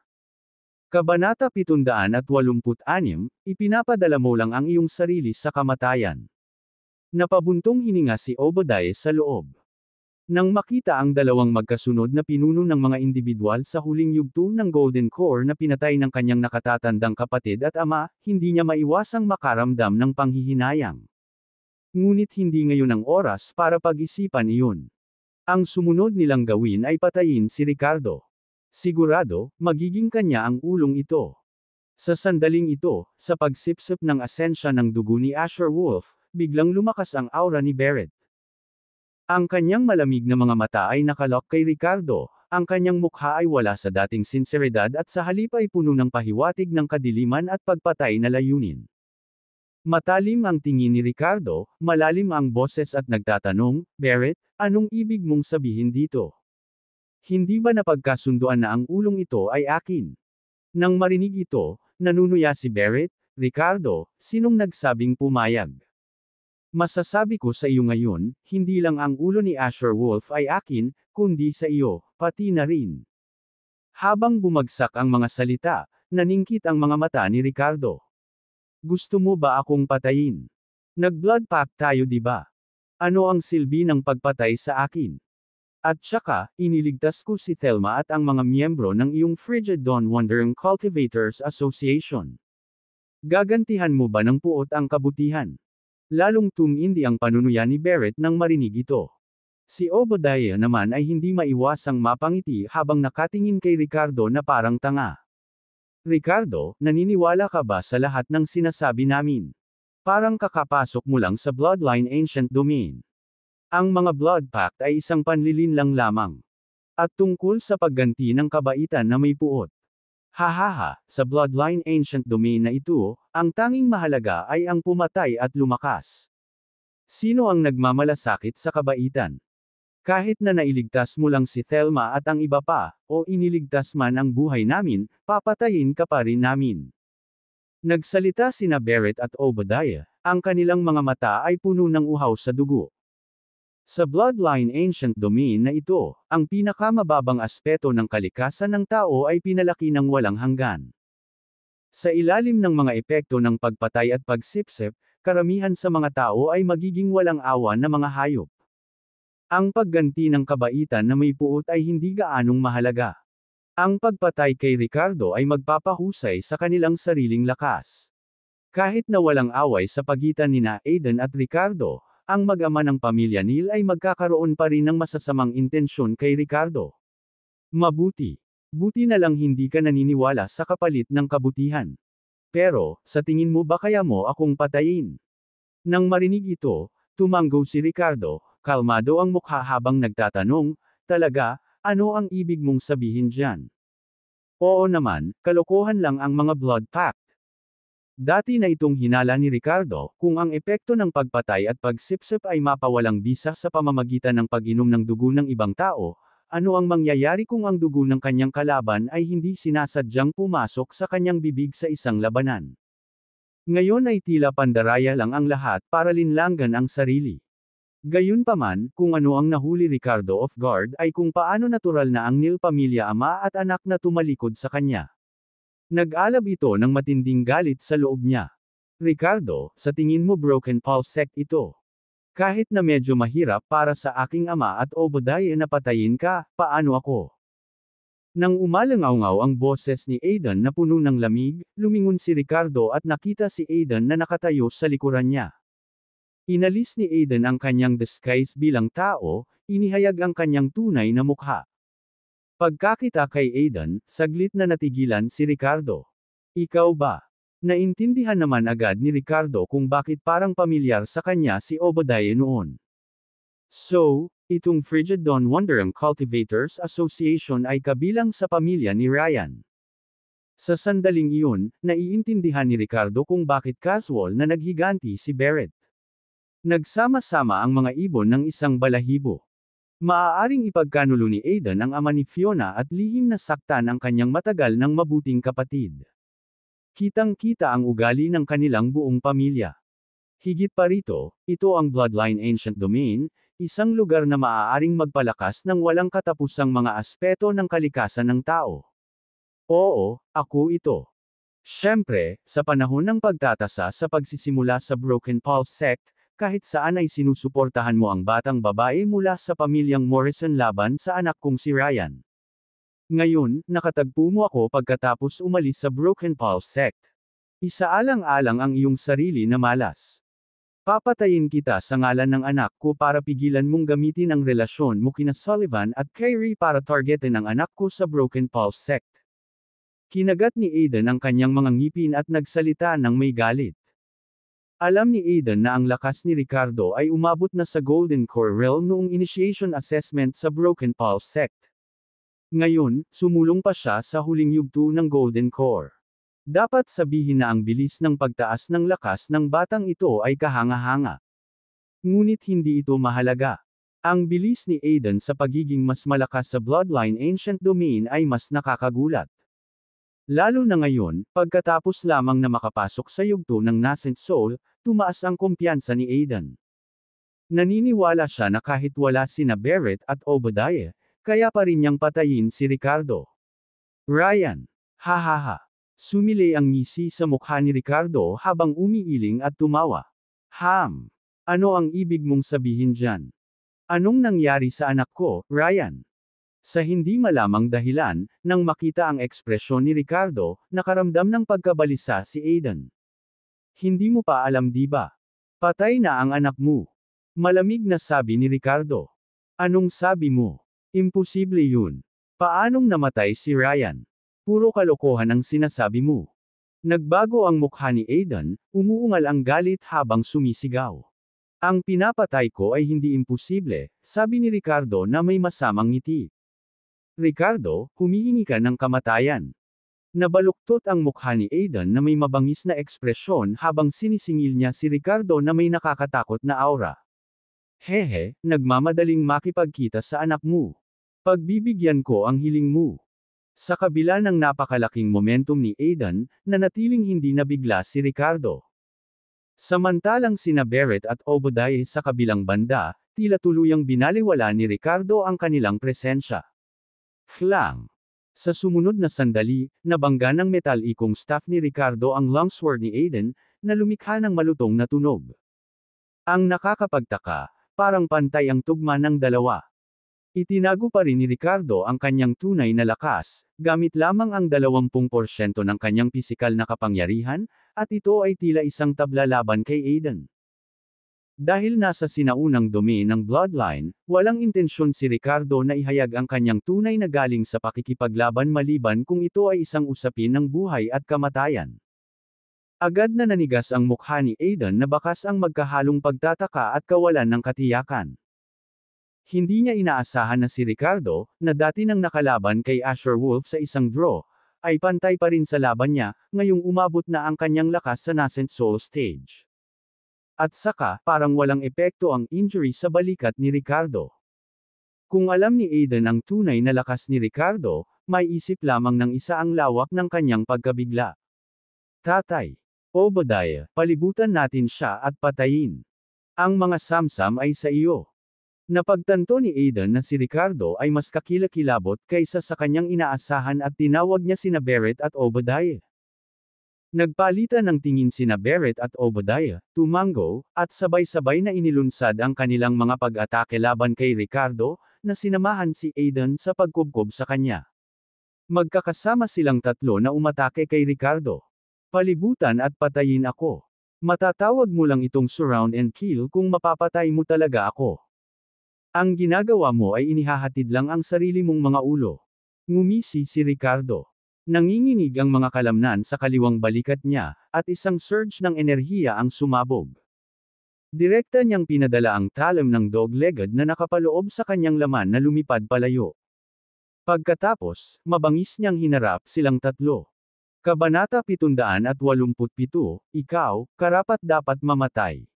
Kabanata 786, ipinapadala mo lang ang iyong sarili sa kamatayan. Napabuntong hininga si Obadiah sa loob. Nang makita ang dalawang magkasunod na pinuno ng mga individual sa huling yugto ng Golden Core na pinatay ng kanyang nakatatandang kapatid at ama, hindi niya maiwasang makaramdam ng panghihinayang. Ngunit hindi ngayon ang oras para pag-isipan iyon. Ang sumunod nilang gawin ay patayin si Ricardo. Sigurado, magiging kanya ang ulong ito. Sa sandaling ito, sa pagsipsip ng asensya ng dugo ni Asher Wolf, biglang lumakas ang aura ni Barrett. Ang kanyang malamig na mga mata ay nakalock kay Ricardo, ang kanyang mukha ay wala sa dating sinseridad at sa halip ay puno ng pahiwatig ng kadiliman at pagpatay na layunin. Matalim ang tingin ni Ricardo, malalim ang boses at nagtatanong, Barrett, anong ibig mong sabihin dito? Hindi ba napagkasunduan na ang ulong ito ay akin? Nang marinig ito, nanunuya si Barrett, Ricardo, sinong nagsabing pumayag? Masasabi ko sa iyo ngayon, hindi lang ang ulo ni Asher Wolf ay akin, kundi sa iyo, pati na rin. Habang bumagsak ang mga salita, naningkit ang mga mata ni Ricardo. Gusto mo ba akong patayin? Nag-blood pact tayo di ba? Ano ang silbi ng pagpatay sa akin? At tsaka, iniligtas ko si Thelma at ang mga miyembro ng iyong Frigid Dawn Wandering Cultivators Association. Gagantihan mo ba ng puot ang kabutihan? Lalong tumindi ang panunuya ni Barrett nang marinig ito. Si Obadiah naman ay hindi maiwasang mapangiti habang nakatingin kay Ricardo na parang tanga. Ricardo, naniniwala ka ba sa lahat ng sinasabi namin? Parang kakapasok mo lang sa Bloodline Ancient Domain. Ang mga Blood Pact ay isang panlilin lang lamang. At tungkol sa pagganti ng kabaitan na may puot. Hahaha, sa bloodline ancient domain na ito, oh, ang tanging mahalaga ay ang pumatay at lumakas. Sino ang nagmamalasakit sa kabaitan? Kahit na nailigtas mo lang si Thelma at ang iba pa, o iniligtas man ang buhay namin, papatayin ka pa rin namin. Nagsalita sina Barrett at Obadiah, ang kanilang mga mata ay puno ng uhaw sa dugo. Sa bloodline ancient domain na ito, ang pinakamababang aspeto ng kalikasan ng tao ay pinalaki ng walang hanggan. Sa ilalim ng mga epekto ng pagpatay at pagsipsip, karamihan sa mga tao ay magiging walang awa na mga hayop. Ang pagganti ng kabaitan na may puot ay hindi gaanong mahalaga. Ang pagpatay kay Ricardo ay magpapahusay sa kanilang sariling lakas. Kahit na walang away sa pagitan nina Aiden at Ricardo, ang mag-ama ng pamilya Neil ay magkakaroon pa rin ng masasamang intensyon kay Ricardo. Mabuti. Buti na lang hindi ka naniniwala sa kapalit ng kabutihan. Pero, sa tingin mo ba kaya mo akong patayin? Nang marinig ito, tumanggo si Ricardo, kalmado ang mukha habang nagtatanong, talaga, ano ang ibig mong sabihin dyan? Oo naman, kalokohan lang ang mga blood pact. Dati na itong hinala ni Ricardo, kung ang epekto ng pagpatay at pagsipsip ay mapawalang bisa sa pamamagitan ng pag-inom ng dugo ng ibang tao, ano ang mangyayari kung ang dugo ng kanyang kalaban ay hindi sinasadyang pumasok sa kanyang bibig sa isang labanan? Ngayon ay tila pandaraya lang ang lahat para linlanggan ang sarili. Gayunpaman, kung ano ang nahuli Ricardo off guard ay kung paano natural na ang Nil pamilya ama at anak na tumalikod sa kanya. Nag-alab ito ng matinding galit sa loob niya. Ricardo, sa tingin mo broken paw sect ito. Kahit na medyo mahirap para sa aking ama at Obadiah na patayin ka, paano ako? Nang umalangaw ang boses ni Aiden na puno ng lamig, lumingon si Ricardo at nakita si Aiden na nakatayo sa likuran niya. Inalis ni Aiden ang kanyang disguise bilang tao, inihayag ang kanyang tunay na mukha. Pagkakita kay Aidan, saglit na natigilan si Ricardo. Ikaw ba? Naintindihan naman agad ni Ricardo kung bakit parang pamilyar sa kanya si Obadiah noon. So, itong Frigid Frigidon Wonderum Cultivators Association ay kabilang sa pamilya ni Ryan. Sa sandaling iyon, naiintindihan ni Ricardo kung bakit casual na naghiganti si Barrett. Nagsama-sama ang mga ibon ng isang balahibo. Maaaring ipagkanulo ni Aidan ang ama ni Fiona at lihim na saktan ang kanyang matagal ng mabuting kapatid. Kitang-kita ang ugali ng kanilang buong pamilya. Higit pa rito, ito ang Bloodline Ancient Domain, isang lugar na maaaring magpalakas ng walang katapusang mga aspeto ng kalikasan ng tao. Oo, ako ito. Siyempre, sa panahon ng pagtatasa sa pagsisimula sa Broken Pulse Sect, kahit saan ay sinusuportahan mo ang batang babae mula sa pamilyang Morrison laban sa anak kong si Ryan. Ngayon, nakatagpo mo ako pagkatapos umalis sa Broken Pulse sect. Isaalang-alang ang iyong sarili na malas. Papatayin kita sa ngalan ng anak ko para pigilan mong gamitin ang relasyon mo kina Sullivan at Kyrie para targetin ang anak ko sa Broken Pulse sect. Kinagat ni Aiden ang kanyang mga ngipin at nagsalita ng may galit. Alam ni Aiden na ang lakas ni Ricardo ay umabot na sa Golden Core Realm noong initiation assessment sa Broken Pulse Sect. Ngayon, sumulong pa siya sa huling yugto ng Golden Core. Dapat sabihin na ang bilis ng pagtaas ng lakas ng batang ito ay kahanga-hanga. Ngunit hindi ito mahalaga. Ang bilis ni Aiden sa pagiging mas malakas sa Bloodline Ancient Domain ay mas nakakagulat. Lalo na ngayon, pagkatapos lamang na makapasok sa yugto ng nascent soul, tumaas ang kumpiyansa ni Aidan. Naniniwala siya na kahit wala sina Barrett at Obadiah, kaya pa rin niyang patayin si Ricardo. Ryan. Hahaha. Sumilay ang ngisi sa mukha ni Ricardo habang umiiling at tumawa. Ham. Ano ang ibig mong sabihin dyan? Anong nangyari sa anak ko, Ryan? Sa hindi malamang dahilan, nang makita ang ekspresyon ni Ricardo, nakaramdam ng pagkabalisa si Aiden. Hindi mo pa alam di ba? Patay na ang anak mo. Malamig na sabi ni Ricardo. Anong sabi mo? Imposible yun. Paanong namatay si Ryan? Puro kalokohan ang sinasabi mo. Nagbago ang mukha ni Aiden, umuungal ang galit habang sumisigaw. Ang pinapatay ko ay hindi imposible, sabi ni Ricardo na may masamang ngiti. Ricardo, humihingi ka ng kamatayan. Nabaluktot ang mukha ni Aidan na may mabangis na ekspresyon habang sinisingil niya si Ricardo na may nakakatakot na aura. Hehe, nagmamadaling makipagkita sa anak mo. Pagbibigyan ko ang hiling mo. Sa kabila ng napakalaking momentum ni Aidan, nanatiling hindi nabigla si Ricardo. Samantalang sina Barrett at Obodaye sa kabilang banda, tila tuluyang binaliwala ni Ricardo ang kanilang presensya. Klang! Sa sumunod na sandali, nabangga ng metal ikong staff ni Ricardo ang longsword ni Aiden, na lumikha ng malutong na tunog. Ang nakakapagtaka, parang pantay ang tugma ng dalawa. Itinago pa rin ni Ricardo ang kanyang tunay na lakas, gamit lamang ang 20% ng kanyang pisikal na kapangyarihan, at ito ay tila isang tabla laban kay Aiden. Dahil nasa sinaunang dumi ng bloodline, walang intensyon si Ricardo na ihayag ang kanyang tunay na galing sa pakikipaglaban maliban kung ito ay isang usapin ng buhay at kamatayan. Agad na nanigas ang mukha ni Aiden na bakas ang magkahalong pagtataka at kawalan ng katiyakan. Hindi niya inaasahan na si Ricardo, na dati nang nakalaban kay Asher Wolf sa isang draw, ay pantay pa rin sa laban niya, ngayong umabot na ang kanyang lakas sa nascent soul stage. At saka, parang walang epekto ang injury sa balikat ni Ricardo. Kung alam ni Aiden ang tunay na lakas ni Ricardo, may isip lamang ng isa ang lawak ng kanyang pagkabigla. Tatay. Obadiah, palibutan natin siya at patayin. Ang mga samsam ay sa iyo. Napagtanto ni Aiden na si Ricardo ay mas kakilakilabot kaysa sa kanyang inaasahan at tinawag niya sina Barrett at Obadiah. Nagpalitan ng tingin sina Barrett at Obadiah, tumango, at sabay-sabay na inilunsad ang kanilang mga pag-atake laban kay Ricardo, na sinamahan si Aiden sa pagkubkob sa kanya. Magkakasama silang tatlo na umatake kay Ricardo. Palibutan at patayin ako. Matatawag mo lang itong surround and kill kung mapapatay mo talaga ako. Ang ginagawa mo ay inihahatid lang ang sarili mong mga ulo. Ngumisi si Ricardo. Nanginginig ang mga kalamnan sa kaliwang balikat niya, at isang surge ng enerhiya ang sumabog. Direkta niyang pinadala ang talam ng dog-legged na nakapaloob sa kanyang laman na lumipad palayo. Pagkatapos, mabangis niyang hinarap silang tatlo. Kabanata 787, Ikaw, karapat dapat mamatay.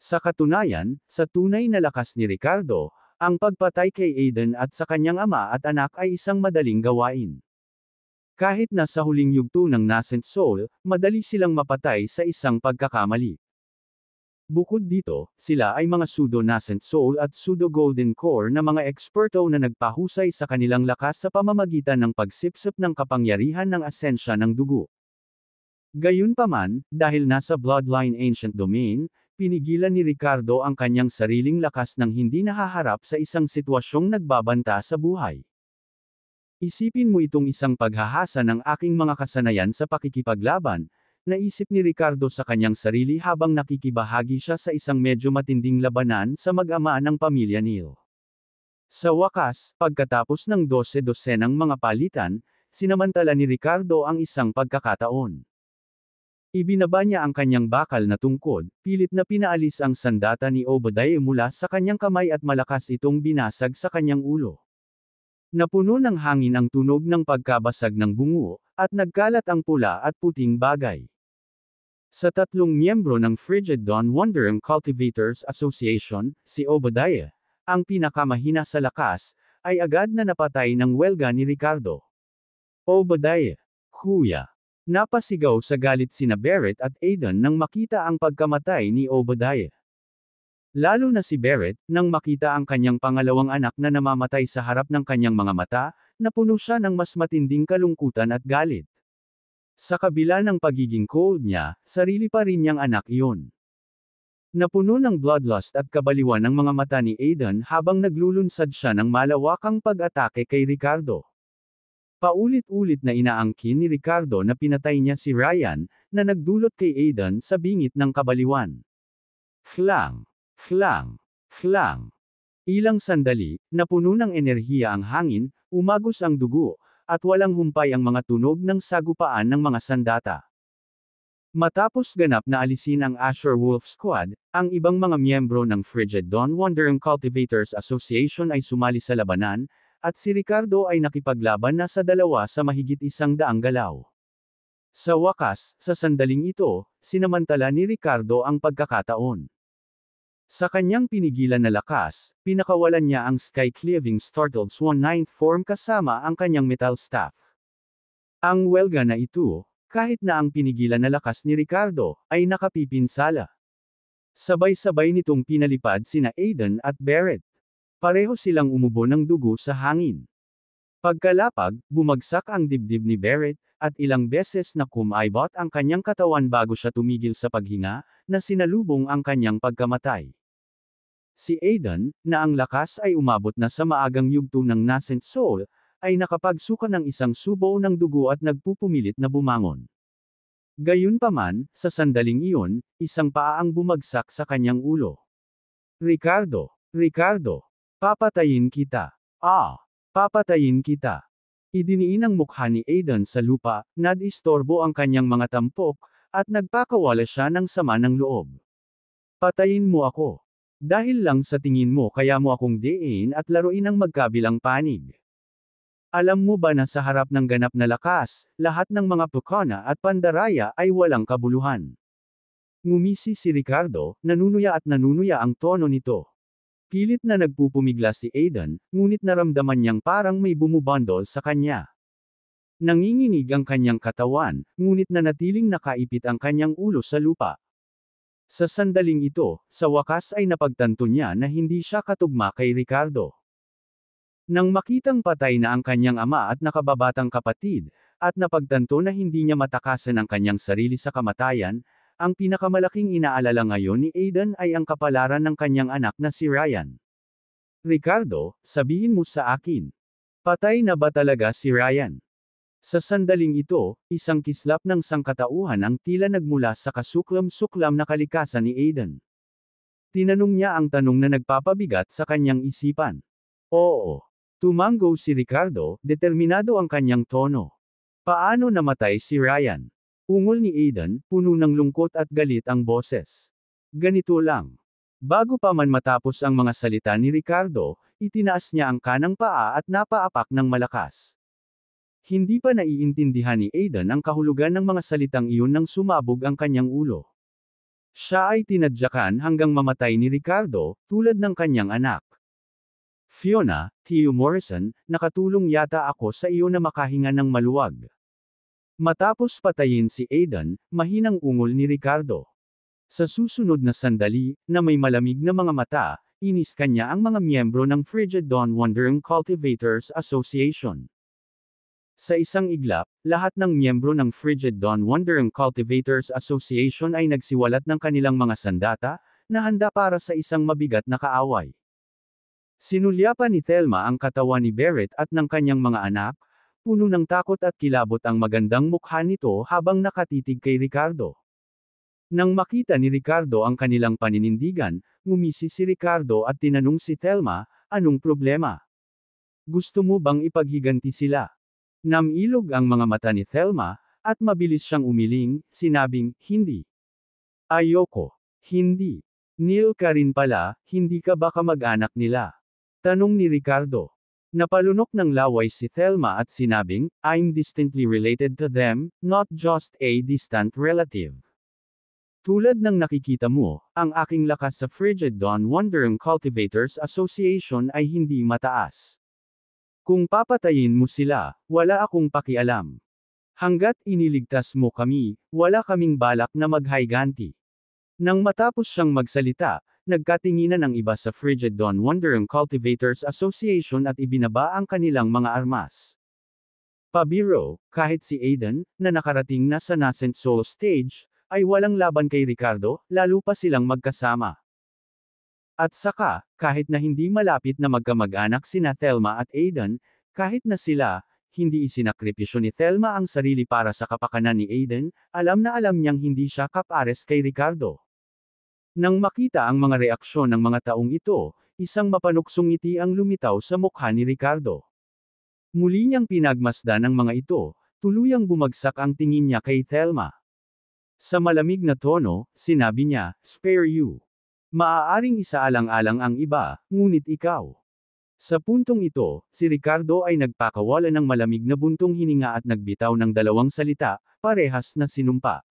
Sa katunayan, sa tunay na lakas ni Ricardo, ang pagpatay kay Aiden at sa kanyang ama at anak ay isang madaling gawain. Kahit na sa huling yugto ng nascent soul, madali silang mapatay sa isang pagkakamali. Bukod dito, sila ay mga pseudo-nascent soul at pseudo-golden core na mga eksperto na nagpahusay sa kanilang lakas sa pamamagitan ng pagsipsip ng kapangyarihan ng asensya ng dugo. Gayunpaman, dahil nasa Bloodline Ancient Domain, pinigilan ni Ricardo ang kanyang sariling lakas nang hindi nahaharap sa isang sitwasyong nagbabanta sa buhay. Isipin mo itong isang paghahasa ng aking mga kasanayan sa pakikipaglaban, naisip ni Ricardo sa kanyang sarili habang nakikibahagi siya sa isang medyo matinding labanan sa mag-ama ng pamilya Neil. Sa wakas, pagkatapos ng 12-12 ng mga palitan, sinamantala ni Ricardo ang isang pagkakataon. Ibinaba niya ang kanyang bakal na tungkod, pilit na pinaalis ang sandata ni Obadiah mula sa kanyang kamay at malakas itong binasag sa kanyang ulo. Napuno ng hangin ang tunog ng pagkabasag ng bungo, at nagkalat ang pula at puting bagay. Sa tatlong miyembro ng Frigid Dawn Wandering Cultivators Association, si Obadiah, ang pinakamahina sa lakas, ay agad na napatay ng welga ni Ricardo. Obadiah, kuya, napasigaw sa galit sina Barrett at Aiden nang makita ang pagkamatay ni Obadiah. Lalo na si Barrett, nang makita ang kanyang pangalawang anak na namamatay sa harap ng kanyang mga mata, napuno siya ng mas matinding kalungkutan at galit. Sa kabila ng pagiging cold niya, sarili pa rin niyang anak iyon. Napuno ng bloodlust at kabaliwan ng mga mata ni Aiden habang naglulunsad siya ng malawakang pag-atake kay Ricardo. Paulit-ulit na inaangkin ni Ricardo na pinatay niya si Ryan, na nagdulot kay Aiden sa bingit ng kabaliwan. Klang! Hlang! Hlang! Ilang sandali, napuno ng enerhiya ang hangin, umagos ang dugo, at walang humpay ang mga tunog ng sagupaan ng mga sandata. Matapos ganap na alisin ang Asher Wolf Squad, ang ibang mga miyembro ng Frigid Dawn Wandering Cultivators Association ay sumali sa labanan, at si Ricardo ay nakipaglaban na sa dalawa sa mahigit isang daang galaw. Sa wakas, sa sandaling ito, sinamantala ni Ricardo ang pagkakataon. Sa kanyang pinigilan na lakas, pinakawalan niya ang Sky Cleaving Startled Swan 9th form kasama ang kanyang metal staff. Ang welga na ito, kahit na ang pinigilan na lakas ni Ricardo, ay nakapipinsala. Sabay-sabay nitong pinalipad sina Aiden at Barrett. Pareho silang umubo ng dugo sa hangin. Pagkalapag, bumagsak ang dibdib ni Barrett, at ilang beses na kumaibot ang kanyang katawan bago siya tumigil sa paghinga, na sinalubong ang kanyang pagkamatay. Si Aiden, na ang lakas ay umabot na sa maagang yugto ng nascent soul, ay nakapagsuka ng isang subo ng dugo at nagpupumilit na bumangon. Gayunpaman, sa sandaling iyon, isang paa ang bumagsak sa kanyang ulo. Ricardo, Ricardo, papatayin kita. Ah, papatayin kita. Idiniin ang mukha ni Aidan sa lupa, nadistorbo ang kanyang mga tampok, at nagpakawala siya ng sama ng loob. Patayin mo ako. Dahil lang sa tingin mo kaya mo akong diin at laruin ang magkabilang panig. Alam mo ba na sa harap ng ganap na lakas, lahat ng mga pukana at pandaraya ay walang kabuluhan. Ngumisi si Ricardo, nanunuya at nanunuya ang tono nito. Pilit na nagpupumigla si Aidan, ngunit naramdaman niyang parang may bumubandol sa kanya. Nanginginig ang kanyang katawan, ngunit nanatiling nakaipit ang kanyang ulo sa lupa. Sa sandaling ito, sa wakas ay napagtanto niya na hindi siya katugma kay Ricardo. Nang makitang patay na ang kanyang ama at nakababatang kapatid, at napagtanto na hindi niya matakasan ang kanyang sarili sa kamatayan, ang pinakamalaking inaalala ngayon ni Aiden ay ang kapalaran ng kanyang anak na si Ryan. Ricardo, sabihin mo sa akin. Patay na ba talaga si Ryan? Sa sandaling ito, isang kislap ng sangkatauhan ang tila nagmula sa kasuklam-suklam na kalikasan ni Aiden. Tinanong niya ang tanong na nagpapabigat sa kanyang isipan. Oo. Tumanggo si Ricardo, determinado ang kanyang tono. Paano namatay si Ryan? Ungol ni Aiden, puno ng lungkot at galit ang boses. Ganito lang. Bago pa man matapos ang mga salita ni Ricardo, itinaas niya ang kanang paa at napaapak ng malakas. Hindi pa naiintindihan ni Aiden ang kahulugan ng mga salitang iyon nang sumabog ang kanyang ulo. Siya ay tinadyakan hanggang mamatay ni Ricardo, tulad ng kanyang anak. Fiona, Tio Morrison, nakatulong yata ako sa iyo na makahinga ng maluwag. Matapos patayin si Aidan, mahinang ungol ni Ricardo. Sa susunod na sandali, na may malamig na mga mata, inis kanya ang mga miyembro ng Frigid Dawn Wandering Cultivators Association. Sa isang iglap, lahat ng miyembro ng Frigid Dawn Wandering Cultivators Association ay nagsiwalat ng kanilang mga sandata, na handa para sa isang mabigat na kaaway. Sinulyapan ni Thelma ang katawan ni Barrett at ng kanyang mga anak, Puno ng takot at kilabot ang magandang mukha nito habang nakatitig kay Ricardo. Nang makita ni Ricardo ang kanilang paninindigan, ngumisi si Ricardo at tinanong si Thelma, anong problema? Gusto mo bang ipaghiganti sila? Namilog ang mga mata ni Thelma, at mabilis siyang umiling, sinabing, hindi. Ayoko. Hindi. Neil ka rin pala, hindi ka baka mag-anak nila. Tanong ni Ricardo. Napalunok ng laway si Thelma at sinabing, I'm distantly related to them, not just a distant relative. Tulad ng nakikita mo, ang aking lakas sa Frigid Dawn Wandering Cultivators Association ay hindi mataas. Kung papatayin mo sila, wala akong pakialam. Hanggat iniligtas mo kami, wala kaming balak na maghayganti. Nang matapos siyang magsalita, nagkatinginan ang iba sa Frigid Don Wondering Cultivators Association at ibinaba ang kanilang mga armas. Pabiro, kahit si Aiden, na nakarating na sa nascent soul stage, ay walang laban kay Ricardo, lalo pa silang magkasama. At saka, kahit na hindi malapit na magkamag-anak sina Thelma at Aiden, kahit na sila, hindi isinakripisyo ni Thelma ang sarili para sa kapakanan ni Aiden, alam na alam niyang hindi siya kapares kay Ricardo. Nang makita ang mga reaksyon ng mga taong ito, isang mapanuksong ngiti ang lumitaw sa mukha ni Ricardo. Muli niyang pinagmasdan ng mga ito, tuluyang bumagsak ang tingin niya kay Thelma. Sa malamig na tono, sinabi niya, spare you. Maaaring isaalang-alang ang iba, ngunit ikaw. Sa puntong ito, si Ricardo ay nagpakawala ng malamig na buntong hininga at nagbitaw ng dalawang salita, parehas na sinumpa.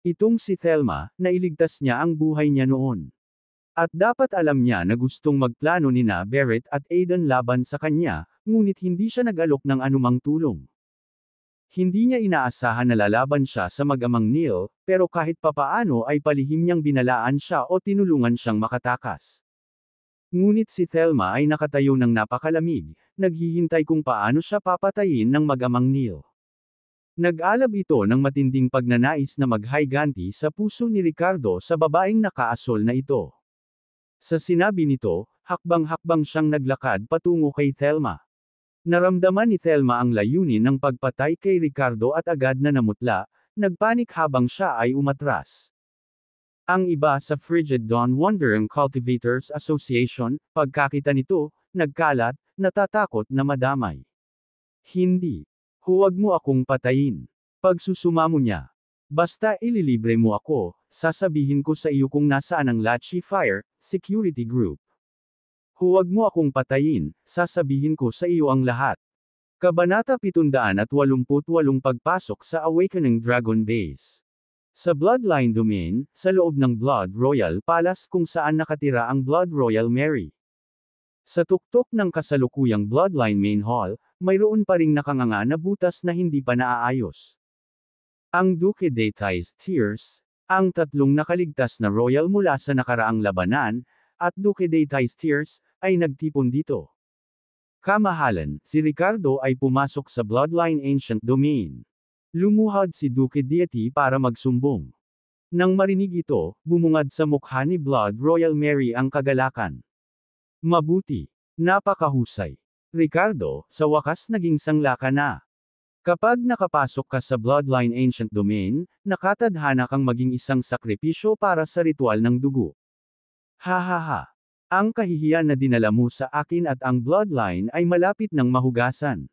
Itong si Thelma, nailigtas niya ang buhay niya noon. At dapat alam niya na gustong magplano ni na Barrett at Aiden laban sa kanya, ngunit hindi siya nag-alok ng anumang tulong. Hindi niya inaasahan na lalaban siya sa mag-amang Neil, pero kahit papaano ay palihim niyang binalaan siya o tinulungan siyang makatakas. Ngunit si Thelma ay nakatayo ng napakalamig, naghihintay kung paano siya papatayin ng mag-amang Neil. Nag-alab ito ng matinding pagnanais na maghayganti sa puso ni Ricardo sa babaeng nakaasol na ito. Sa sinabi nito, hakbang-hakbang siyang naglakad patungo kay Thelma. Naramdaman ni Thelma ang layunin ng pagpatay kay Ricardo at agad na namutla, nagpanik habang siya ay umatras. Ang iba sa Frigid Dawn Wandering Cultivators Association, pagkakita nito, nagkalat, natatakot na madamay. Hindi. Huwag mo akong patayin. Pagsusumamo niya. Basta ililibre mo ako, sasabihin ko sa iyo kung nasaan ang Lachi Fire, Security Group. Huwag mo akong patayin, sasabihin ko sa iyo ang lahat. Kabanata 788 Pagpasok sa Awakening Dragon Base Sa Bloodline Domain, sa loob ng Blood Royal Palace kung saan nakatira ang Blood Royal Mary. Sa tuktok ng kasalukuyang Bloodline Main Hall, mayroon pa ring nakanganga na butas na hindi pa naaayos. Ang Duke de Tears, ang tatlong nakaligtas na royal mula sa nakaraang labanan, at Duke de Tears, ay nagtipon dito. Kamahalan, si Ricardo ay pumasok sa Bloodline Ancient Domain. Lumuhad si Duque Deity para magsumbong. Nang marinig ito, bumungad sa mukha ni Blood Royal Mary ang kagalakan. Mabuti. Napakahusay. Ricardo, sa wakas naging sangla ka na. Kapag nakapasok ka sa Bloodline Ancient Domain, nakatadhana kang maging isang sakripisyo para sa ritual ng dugo. Hahaha. Ang kahihiyan na dinala mo sa akin at ang Bloodline ay malapit ng mahugasan.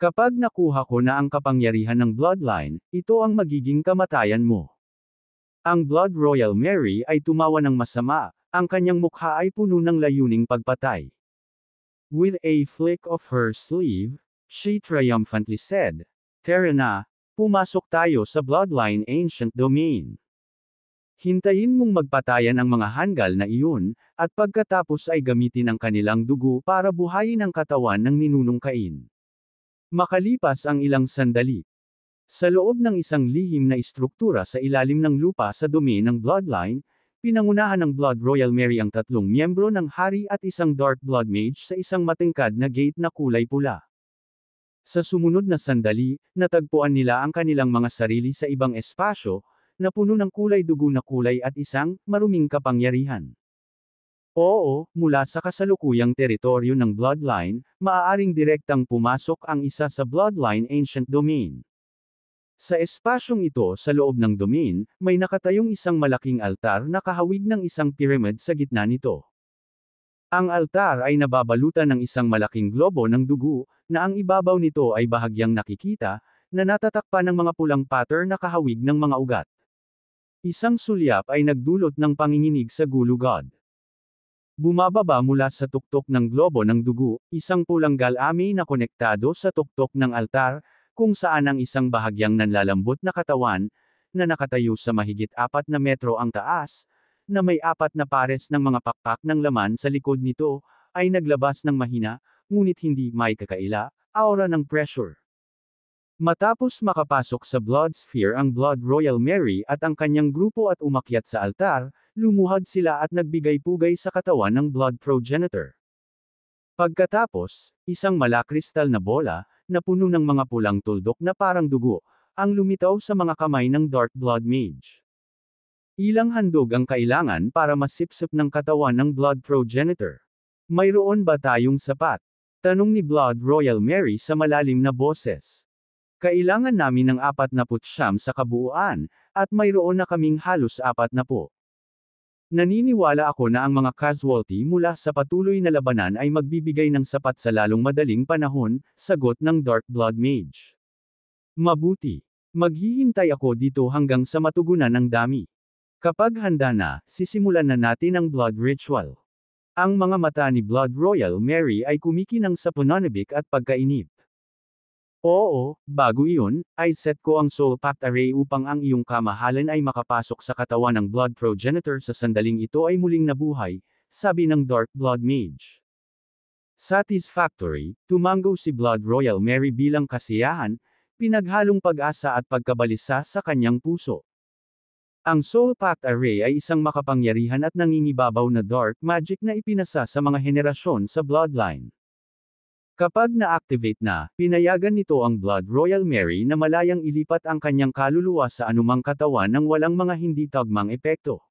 Kapag nakuha ko na ang kapangyarihan ng Bloodline, ito ang magiging kamatayan mo. Ang Blood Royal Mary ay tumawa ng masama, ang kanyang mukha ay puno ng layuning pagpatay. With a flick of her sleeve, she triumphantly said, Tara na, pumasok tayo sa Bloodline Ancient Domain. Hintayin mong magpatayan ang mga hanggal na iyon, at pagkatapos ay gamitin ang kanilang dugo para buhayin ang katawan ng ninunong kain. Makalipas ang ilang sandali, sa loob ng isang lihim na istruktura sa ilalim ng lupa sa domain ng bloodline, Pinangunahan ng Blood Royal Mary ang tatlong miyembro ng hari at isang Dark Blood Mage sa isang matingkad na gate na kulay pula. Sa sumunod na sandali, natagpuan nila ang kanilang mga sarili sa ibang espasyo, na puno ng kulay dugo na kulay at isang maruming kapangyarihan. Oo, mula sa kasalukuyang teritoryo ng Bloodline, maaaring direktang pumasok ang isa sa Bloodline Ancient Domain. Sa espasyong ito sa loob ng domain, may nakatayong isang malaking altar na kahawig ng isang pyramid sa gitna nito. Ang altar ay nababalutan ng isang malaking globo ng dugo, na ang ibabaw nito ay bahagyang nakikita, na natatakpan ng mga pulang pattern na kahawig ng mga ugat. Isang sulyap ay nagdulot ng panginginig sa gulo god. Bumababa mula sa tuktok ng globo ng dugo, isang pulang galami na konektado sa tuktok ng altar, kung saan ang isang bahagyang nanlalambot na katawan, na nakatayo sa mahigit apat na metro ang taas, na may apat na pares ng mga pakpak ng laman sa likod nito, ay naglabas ng mahina, ngunit hindi may kakaila, aura ng pressure. Matapos makapasok sa Blood Sphere ang Blood Royal Mary at ang kanyang grupo at umakyat sa altar, lumuhad sila at nagbigay-pugay sa katawan ng Blood Progenitor. Pagkatapos, isang malakristal na bola, na puno ng mga pulang tuldok na parang dugo, ang lumitaw sa mga kamay ng Dark Blood Mage. Ilang handog ang kailangan para masipsip ng katawan ng Blood Progenitor. Mayroon ba tayong sapat? Tanong ni Blood Royal Mary sa malalim na boses. Kailangan namin ng apat na putsyam sa kabuuan, at mayroon na kaming halos apat na po. Naniniwala ako na ang mga casualty mula sa patuloy na labanan ay magbibigay ng sapat sa lalong madaling panahon, sagot ng Dark Blood Mage. Mabuti. Maghihintay ako dito hanggang sa matugunan ang dami. Kapag handa na, sisimulan na natin ang blood ritual. Ang mga mata ni Blood Royal Mary ay kumikinang sa pananabik at pagkainip. Oo, bago iyon, ay set ko ang soul pact array upang ang iyong kamahalan ay makapasok sa katawan ng blood progenitor sa sandaling ito ay muling nabuhay, sabi ng Dark Blood Mage. Satisfactory, tumango si Blood Royal Mary bilang kasiyahan, pinaghalong pag-asa at pagkabalisa sa kanyang puso. Ang Soul Pact Array ay isang makapangyarihan at nangingibabaw na dark magic na ipinasa sa mga henerasyon sa bloodline. Kapag na-activate na, pinayagan nito ang Blood Royal Mary na malayang ilipat ang kanyang kaluluwa sa anumang katawan ng walang mga hindi tagmang epekto.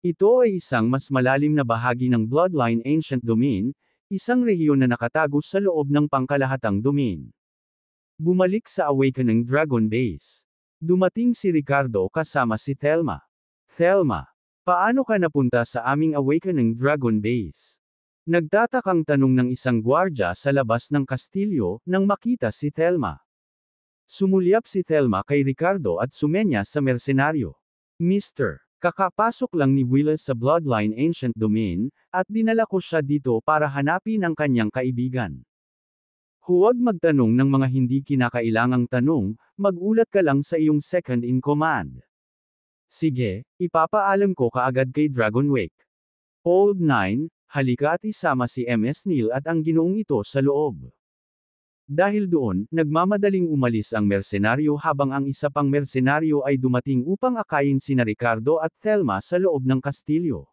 Ito ay isang mas malalim na bahagi ng Bloodline Ancient Domain, isang rehiyon na nakatago sa loob ng pangkalahatang domain. Bumalik sa Awakening Dragon Base. Dumating si Ricardo kasama si Thelma. Thelma, paano ka napunta sa aming Awakening Dragon Base? Nagtatakang tanong ng isang gwardya sa labas ng kastilyo, nang makita si Thelma. Sumulyap si Thelma kay Ricardo at sumenya sa mersenaryo. Mr. Kakapasok lang ni Willis sa Bloodline Ancient Domain, at dinala ko siya dito para hanapin ang kanyang kaibigan. Huwag magtanong ng mga hindi kinakailangang tanong, magulat ka lang sa iyong second in command. Sige, ipapaalam ko kaagad kay Dragonwake. Old 9, Halika at isama si MS Neil at ang ginoong ito sa loob. Dahil doon, nagmamadaling umalis ang mersenaryo habang ang isa pang mersenaryo ay dumating upang akayin sina Ricardo at Thelma sa loob ng kastilyo.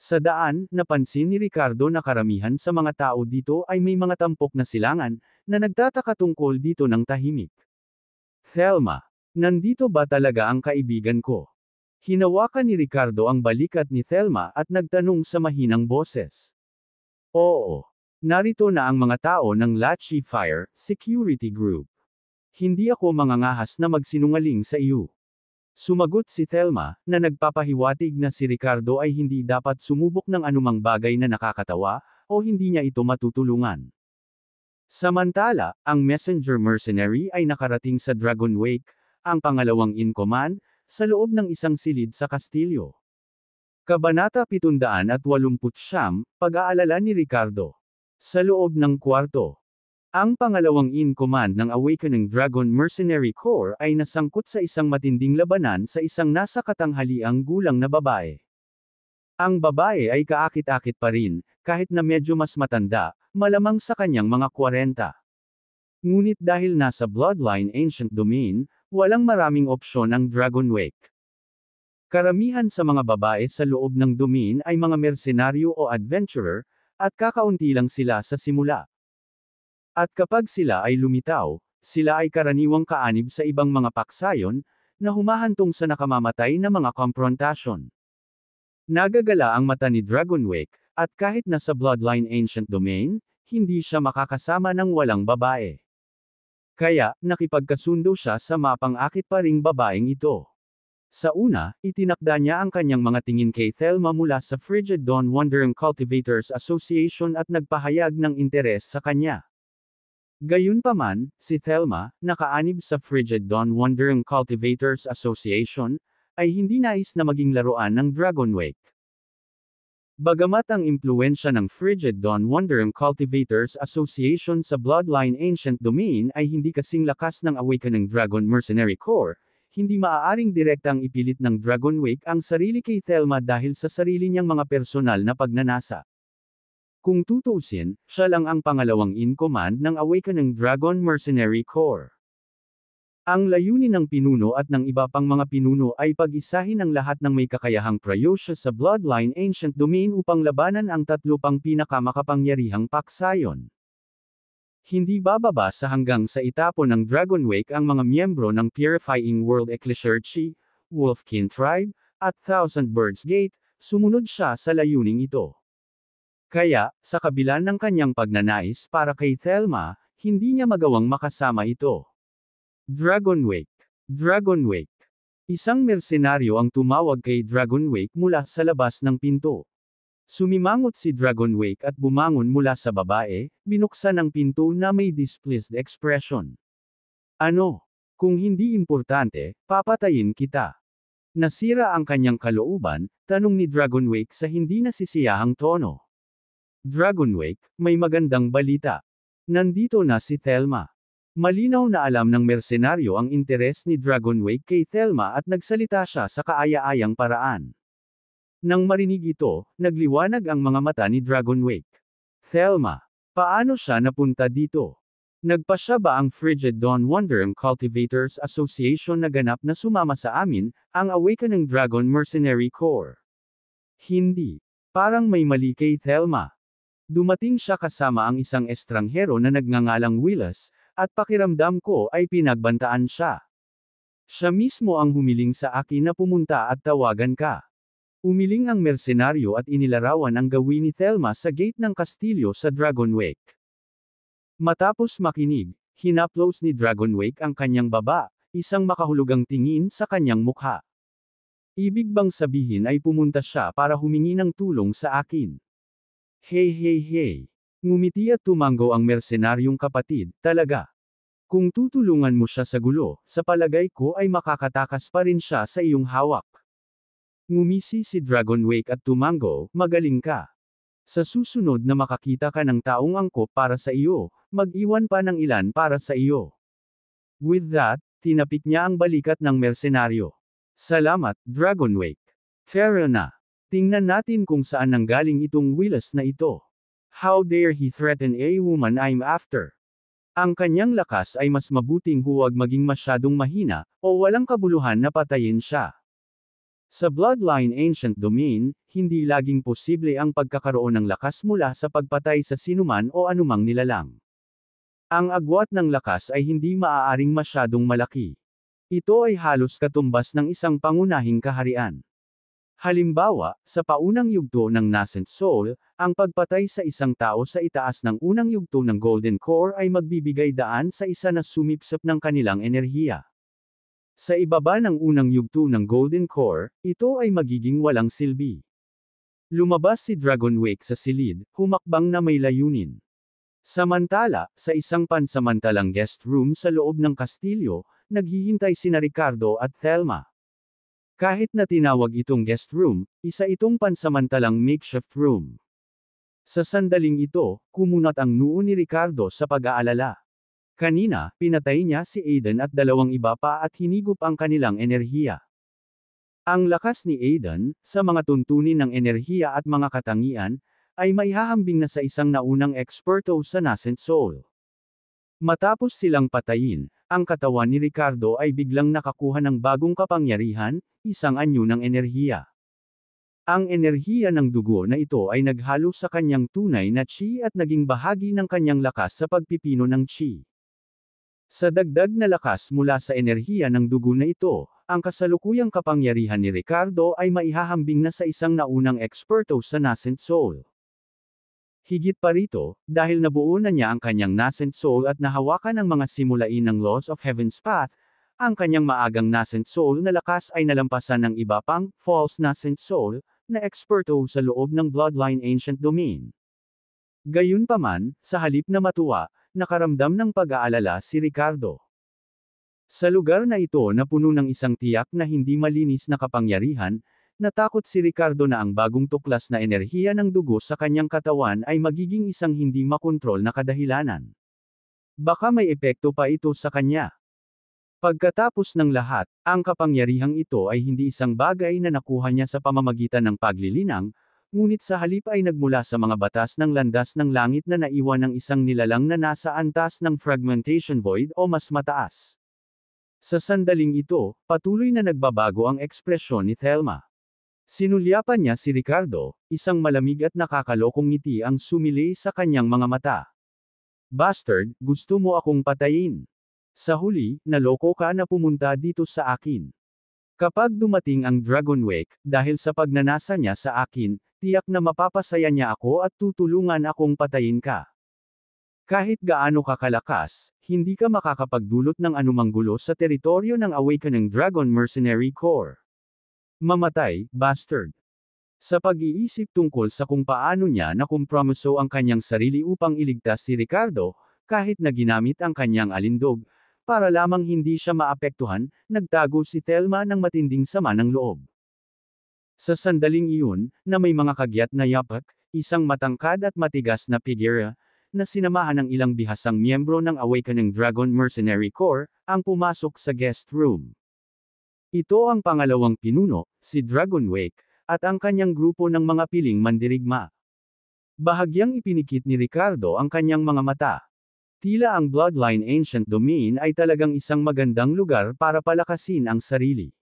Sa daan, napansin ni Ricardo na karamihan sa mga tao dito ay may mga tampok na silangan, na nagtataka tungkol dito ng tahimik. Thelma, nandito ba talaga ang kaibigan ko? Hinawakan ni Ricardo ang balikat ni Thelma at nagtanong sa mahinang boses. Oo. Narito na ang mga tao ng Lachi Fire Security Group. Hindi ako mangangahas na magsinungaling sa iyo. Sumagot si Thelma, na nagpapahiwatig na si Ricardo ay hindi dapat sumubok ng anumang bagay na nakakatawa, o hindi niya ito matutulungan. Samantala, ang messenger mercenary ay nakarating sa Dragon Wake, ang pangalawang in command, sa loob ng isang silid sa kastilyo. Kabanata 789, Pag-aalala ni Ricardo. Sa loob ng kwarto. Ang pangalawang in-command ng Awakening Dragon Mercenary Corps ay nasangkot sa isang matinding labanan sa isang nasa katanghaliang gulang na babae. Ang babae ay kaakit-akit pa rin, kahit na medyo mas matanda, malamang sa kanyang mga 40. Ngunit dahil nasa Bloodline Ancient Domain, walang maraming opsyon ang Dragon Wake. Karamihan sa mga babae sa loob ng domain ay mga mercenaryo o adventurer, at kakaunti lang sila sa simula. At kapag sila ay lumitaw, sila ay karaniwang kaanib sa ibang mga paksayon, na humahantong sa nakamamatay na mga konfrontasyon. Nagagala ang mata ni Dragonwake, at kahit nasa Bloodline Ancient Domain, hindi siya makakasama ng walang babae. Kaya, nakipagkasundo siya sa mapangakit pa ring babaeng ito. Sa una, itinakda niya ang kanyang mga tingin kay Thelma mula sa Frigid Dawn Wandering Cultivators Association at nagpahayag ng interes sa kanya. Gayunpaman, si Thelma, nakaanib sa Frigid Dawn Wandering Cultivators Association, ay hindi nais na maging laruan ng Dragon Wake. Bagamat ang impluensya ng Frigid Dawn Wandering Cultivators Association sa Bloodline Ancient Domain ay hindi kasing lakas ng Awakening Dragon Mercenary Corps, hindi maaaring direktang ipilit ng Dragon Wake ang sarili kay Thelma dahil sa sarili niyang mga personal na pagnanasa. Kung tutusin, siya lang ang pangalawang in command ng Awakening Dragon Mercenary Corps. Ang layunin ng pinuno at ng iba pang mga pinuno ay pag-isahin ang lahat ng may kakayahang prayosya sa bloodline ancient domain upang labanan ang tatlo pang pinakamakapangyarihang paksayon. Hindi bababa sa hanggang sa itapon ng Dragon Wake ang mga miyembro ng Purifying World Ecclesiarchy, Wolfkin Tribe, at Thousand Birds Gate, sumunod siya sa layuning ito. Kaya, sa kabila ng kanyang pagnanais para kay Thelma, hindi niya magawang makasama ito. Dragonwake. Dragonwake. Isang mersenaryo ang tumawag kay Dragonwake mula sa labas ng pinto. Sumimangot si Dragonwake at bumangon mula sa babae, binuksan ang pinto na may displeased expression. Ano? Kung hindi importante, papatayin kita. Nasira ang kanyang kalooban, tanong ni Dragonwake sa hindi nasisiyahang tono. Dragonwake, may magandang balita. Nandito na si Thelma. Malinaw na alam ng mersenaryo ang interes ni Dragonwake kay Thelma at nagsalita siya sa kaaya-ayang paraan. Nang marinig ito, nagliwanag ang mga mata ni Dragonwake. Thelma, paano siya napunta dito? Nagpa siya ba ang Frigid Dawn Wandering Cultivators Association na ganap na sumama sa amin, ang Awakening Dragon Mercenary Corps? Hindi. Parang may mali kay Thelma. Dumating siya kasama ang isang estranghero na nagngangalang Willis, at pakiramdam ko ay pinagbantaan siya. Siya mismo ang humiling sa akin na pumunta at tawagan ka. Umiling ang mersenaryo at inilarawan ang gawin ni Thelma sa gate ng kastilyo sa Dragonwake. Matapos makinig, hinaplos ni Dragonwake ang kanyang baba, isang makahulugang tingin sa kanyang mukha. Ibig bang sabihin ay pumunta siya para humingi ng tulong sa akin? Hey hey hey! Ngumiti at tumango ang mersenaryong kapatid, talaga. Kung tutulungan mo siya sa gulo, sa palagay ko ay makakatakas pa rin siya sa iyong hawak. Ngumisi si Dragon Wake at tumango, magaling ka. Sa susunod na makakita ka ng taong angkop para sa iyo, mag-iwan pa ng ilan para sa iyo. With that, tinapik niya ang balikat ng mersenaryo. Salamat, Dragon Wake. Fair na. Tingnan natin kung saan nanggaling itong wilas na ito. How dare he threaten a woman I'm after? Ang kanyang lakas ay mas mabuting huwag maging masyadong mahina, o walang kabuluhan na patayin siya. Sa Bloodline Ancient Domain, hindi laging posible ang pagkakaroon ng lakas mula sa pagpatay sa sinuman o anumang nilalang. Ang agwat ng lakas ay hindi maaaring masyadong malaki. Ito ay halos katumbas ng isang pangunahing kaharian. Halimbawa, sa paunang yugto ng nascent soul, ang pagpatay sa isang tao sa itaas ng unang yugto ng golden core ay magbibigay daan sa isa na sumipsap ng kanilang enerhiya. Sa ibaba ng unang yugto ng golden core, ito ay magiging walang silbi. Lumabas si Dragon Wake sa silid, humakbang na may layunin. Samantala, sa isang pansamantalang guest room sa loob ng kastilyo, naghihintay sina Ricardo at Thelma. Kahit na tinawag itong guest room, isa itong pansamantalang makeshift room. Sa sandaling ito, kumunat ang noo ni Ricardo sa pag-aalala. Kanina, pinatay niya si Aiden at dalawang iba pa at hinigop ang kanilang enerhiya. Ang lakas ni Aiden, sa mga tuntunin ng enerhiya at mga katangian, ay maihahambing na sa isang naunang eksperto sa nascent soul. Matapos silang patayin, ang katawan ni Ricardo ay biglang nakakuha ng bagong kapangyarihan, isang anyo ng enerhiya. Ang enerhiya ng dugo na ito ay naghalo sa kanyang tunay na chi at naging bahagi ng kanyang lakas sa pagpipino ng chi. Sa dagdag na lakas mula sa enerhiya ng dugo na ito, ang kasalukuyang kapangyarihan ni Ricardo ay maihahambing na sa isang naunang eksperto sa nascent soul. Higit pa rito, dahil nabuo na niya ang kanyang nascent soul at nahawakan ang mga simulain ng Laws of Heaven's Path, ang kanyang maagang nascent soul na lakas ay nalampasan ng iba pang false nascent soul na eksperto sa loob ng Bloodline Ancient Domain. Gayunpaman, sa halip na matuwa, nakaramdam ng pag-aalala si Ricardo. Sa lugar na ito na puno ng isang tiyak na hindi malinis na kapangyarihan, Natakot si Ricardo na ang bagong tuklas na enerhiya ng dugo sa kanyang katawan ay magiging isang hindi makontrol na kadahilanan. Baka may epekto pa ito sa kanya. Pagkatapos ng lahat, ang kapangyarihang ito ay hindi isang bagay na nakuha niya sa pamamagitan ng paglilinang, ngunit sa halip ay nagmula sa mga batas ng landas ng langit na naiwan ng isang nilalang na nasa antas ng fragmentation void o mas mataas. Sa sandaling ito, patuloy na nagbabago ang ekspresyon ni Thelma. Sinulyapan niya si Ricardo, isang malamig at nakakalokong ngiti ang sumili sa kanyang mga mata. Bastard, gusto mo akong patayin. Sa huli, naloko ka na pumunta dito sa akin. Kapag dumating ang Dragon Wake, dahil sa pagnanasa niya sa akin, tiyak na mapapasaya niya ako at tutulungan akong patayin ka. Kahit gaano ka kalakas, hindi ka makakapagdulot ng anumang gulo sa teritoryo ng Awakening Dragon Mercenary Corps. Mamatay, bastard. Sa pag-iisip tungkol sa kung paano niya nakompromiso ang kanyang sarili upang iligtas si Ricardo, kahit na ginamit ang kanyang alindog, para lamang hindi siya maapektuhan, nagtago si Thelma ng matinding sama ng loob. Sa sandaling iyon, na may mga kagyat na yapak, isang matangkad at matigas na figura, na sinamahan ng ilang bihasang miyembro ng Awakening Dragon Mercenary Corps, ang pumasok sa guest room. Ito ang pangalawang pinuno, si Dragon Wake, at ang kanyang grupo ng mga piling mandirigma. Bahagyang ipinikit ni Ricardo ang kanyang mga mata. Tila ang Bloodline Ancient Domain ay talagang isang magandang lugar para palakasin ang sarili.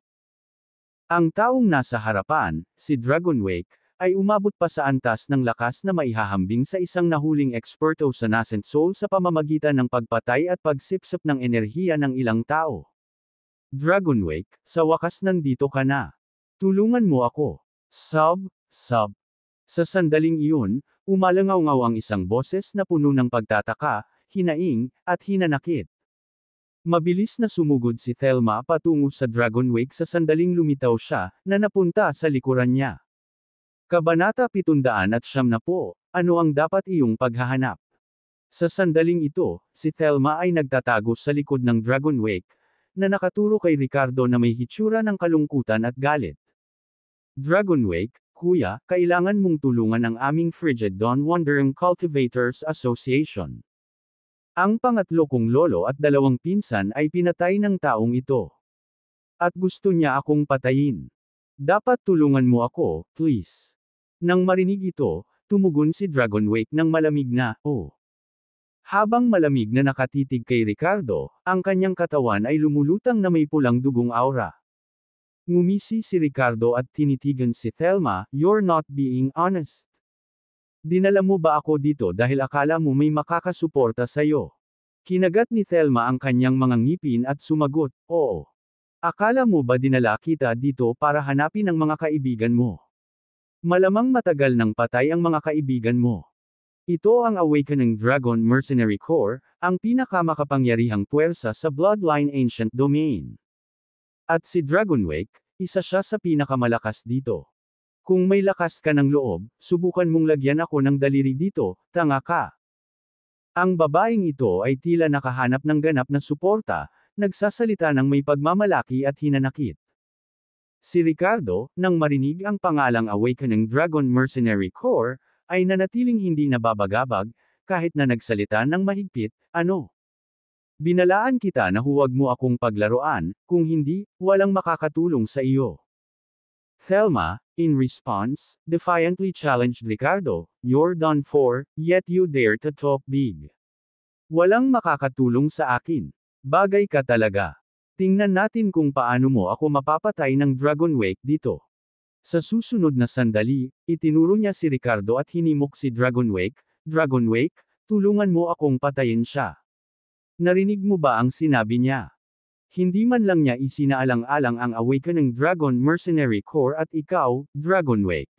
Ang taong nasa harapan, si Dragon Wake, ay umabot pa sa antas ng lakas na maihahambing sa isang nahuling eksperto sa Nascent Soul sa pamamagitan ng pagpatay at pagsipsip ng enerhiya ng ilang tao. Dragonwake, sa wakas nandito ka na. Tulungan mo ako. Sub, sub. Sa sandaling iyon, umalangaw-ngaw ang isang boses na puno ng pagtataka, hinaing, at hinanakit. Mabilis na sumugod si Thelma patungo sa Dragonwake sa sandaling lumitaw siya, na napunta sa likuran niya. Kabanata 700 at siyam na po, ano ang dapat iyong paghahanap? Sa sandaling ito, si Thelma ay nagtatago sa likod ng Dragonwake, na nakaturo kay Ricardo na may hitsura ng kalungkutan at galit. Dragon Wake, kuya, kailangan mong tulungan ang aming Frigid Dawn Wandering Cultivators Association. Ang pangatlo kong lolo at dalawang pinsan ay pinatay ng taong ito. At gusto niya akong patayin. Dapat tulungan mo ako, please. Nang marinig ito, tumugon si Dragon Wake ng malamig na, oh. Habang malamig na nakatitig kay Ricardo, ang kanyang katawan ay lumulutang na may pulang dugong aura. Ngumisi si Ricardo at tinitigan si Thelma, You're not being honest. Dinala mo ba ako dito dahil akala mo may makakasuporta sa'yo? Kinagat ni Thelma ang kanyang mga ngipin at sumagot, Oo. Akala mo ba dinala kita dito para hanapin ang mga kaibigan mo? Malamang matagal nang patay ang mga kaibigan mo. Ito ang Awakening Dragon Mercenary Corps, ang pinakamakapangyarihang puwersa sa Bloodline Ancient Domain. At si Dragonwake, isa siya sa pinakamalakas dito. Kung may lakas ka ng loob, subukan mong lagyan ako ng daliri dito, tanga ka. Ang babaeng ito ay tila nakahanap ng ganap na suporta, nagsasalita ng may pagmamalaki at hinanakit. Si Ricardo, nang marinig ang pangalang Awakening Dragon Mercenary Corps, ay nanatiling hindi nababagabag, kahit na nagsalita ng mahigpit, ano? Binalaan kita na huwag mo akong paglaruan, kung hindi, walang makakatulong sa iyo. Thelma, in response, defiantly challenged Ricardo, you're done for, yet you dare to talk big. Walang makakatulong sa akin. Bagay ka talaga. Tingnan natin kung paano mo ako mapapatay ng Dragon Wake dito. Sa susunod na sandali, itinuro niya si Ricardo at hinimok si Dragonwake, Dragonwake, tulungan mo akong patayin siya. Narinig mo ba ang sinabi niya? Hindi man lang niya isinaalang-alang ang awaken ng Dragon Mercenary Corps at ikaw, Dragonwake.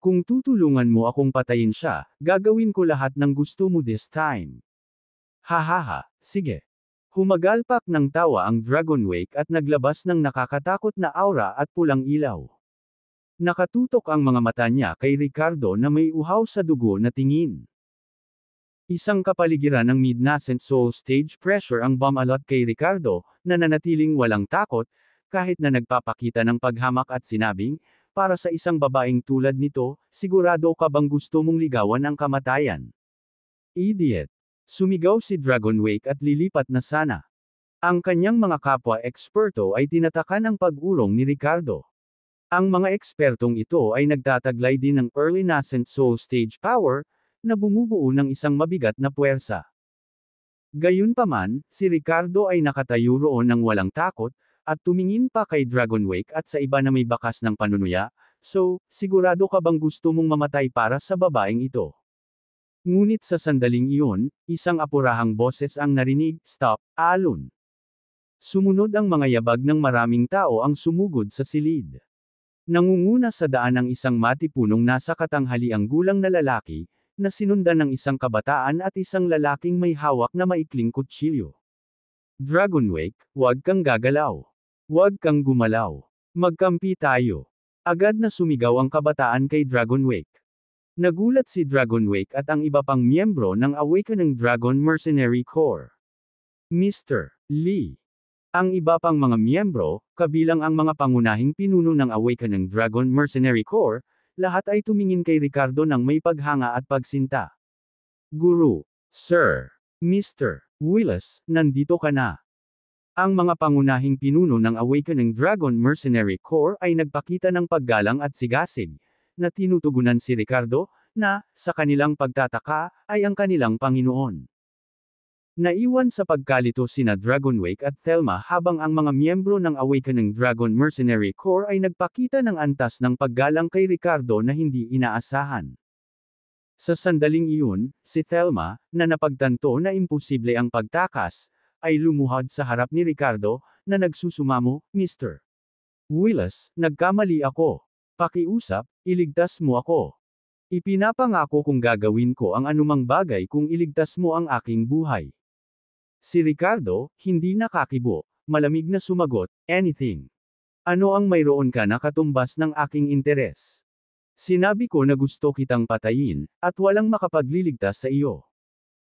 Kung tutulungan mo akong patayin siya, gagawin ko lahat ng gusto mo this time. Hahaha, sige. Humagalpak ng tawa ang Dragonwake at naglabas ng nakakatakot na aura at pulang ilaw. Nakatutok ang mga mata niya kay Ricardo na may uhaw sa dugo na tingin. Isang kapaligiran ng mid-nascent soul stage pressure ang bumalot kay Ricardo, na nanatiling walang takot, kahit na nagpapakita ng paghamak at sinabing, para sa isang babaeng tulad nito, sigurado ka bang gusto mong ligawan ang kamatayan? Idiot! Sumigaw si Dragon Wake at lilipat na sana. Ang kanyang mga kapwa eksperto ay tinatakan ang pag-urong ni Ricardo. Ang mga ekspertong ito ay nagtataglay din ng early nascent soul stage power, na bumubuo ng isang mabigat na puwersa. Gayunpaman, si Ricardo ay nakatayo roon ng walang takot, at tumingin pa kay Dragon Wake at sa iba na may bakas ng panunuya, so, sigurado ka bang gusto mong mamatay para sa babaeng ito? Ngunit sa sandaling iyon, isang apurahang boses ang narinig, stop, alun. Sumunod ang mga yabag ng maraming tao ang sumugod sa silid. Nangunguna sa daan ang isang matipunong nasa katanghaliang gulang na lalaki, na sinundan ng isang kabataan at isang lalaking may hawak na maikling kutsilyo. Dragon Wake, huwag kang gagalaw. Huwag kang gumalaw. Magkampi tayo. Agad na sumigaw ang kabataan kay Dragon Wake. Nagulat si Dragon Wake at ang iba pang miyembro ng Awakening Dragon Mercenary Corps. Mr. Lee, ang iba pang mga miyembro, kabilang ang mga pangunahing pinuno ng Awakening Dragon Mercenary Corps, lahat ay tumingin kay Ricardo ng may paghanga at pagsinta. Guru, Sir, Mr. Willis, nandito ka na. Ang mga pangunahing pinuno ng Awakening Dragon Mercenary Corps ay nagpakita ng paggalang at sigasig, na tinutugunan si Ricardo, na, sa kanilang pagtataka, ay ang kanilang Panginoon. Naiwan sa pagkalito sina Dragonwake at Thelma habang ang mga miyembro ng Awakening Dragon Mercenary Corps ay nagpakita ng antas ng paggalang kay Ricardo na hindi inaasahan. Sa sandaling iyon, si Thelma, na napagtanto na imposible ang pagtakas, ay lumuhad sa harap ni Ricardo, na nagsusumamo, Mr. Willis, nagkamali ako. Pakiusap, iligtas mo ako. Ipinapangako kong gagawin ko ang anumang bagay kung iligtas mo ang aking buhay. Si Ricardo, hindi nakakibo. Malamig na sumagot, anything. Ano ang mayroon ka na katumbas ng aking interes? Sinabi ko na gusto kitang patayin, at walang makapagliligtas sa iyo.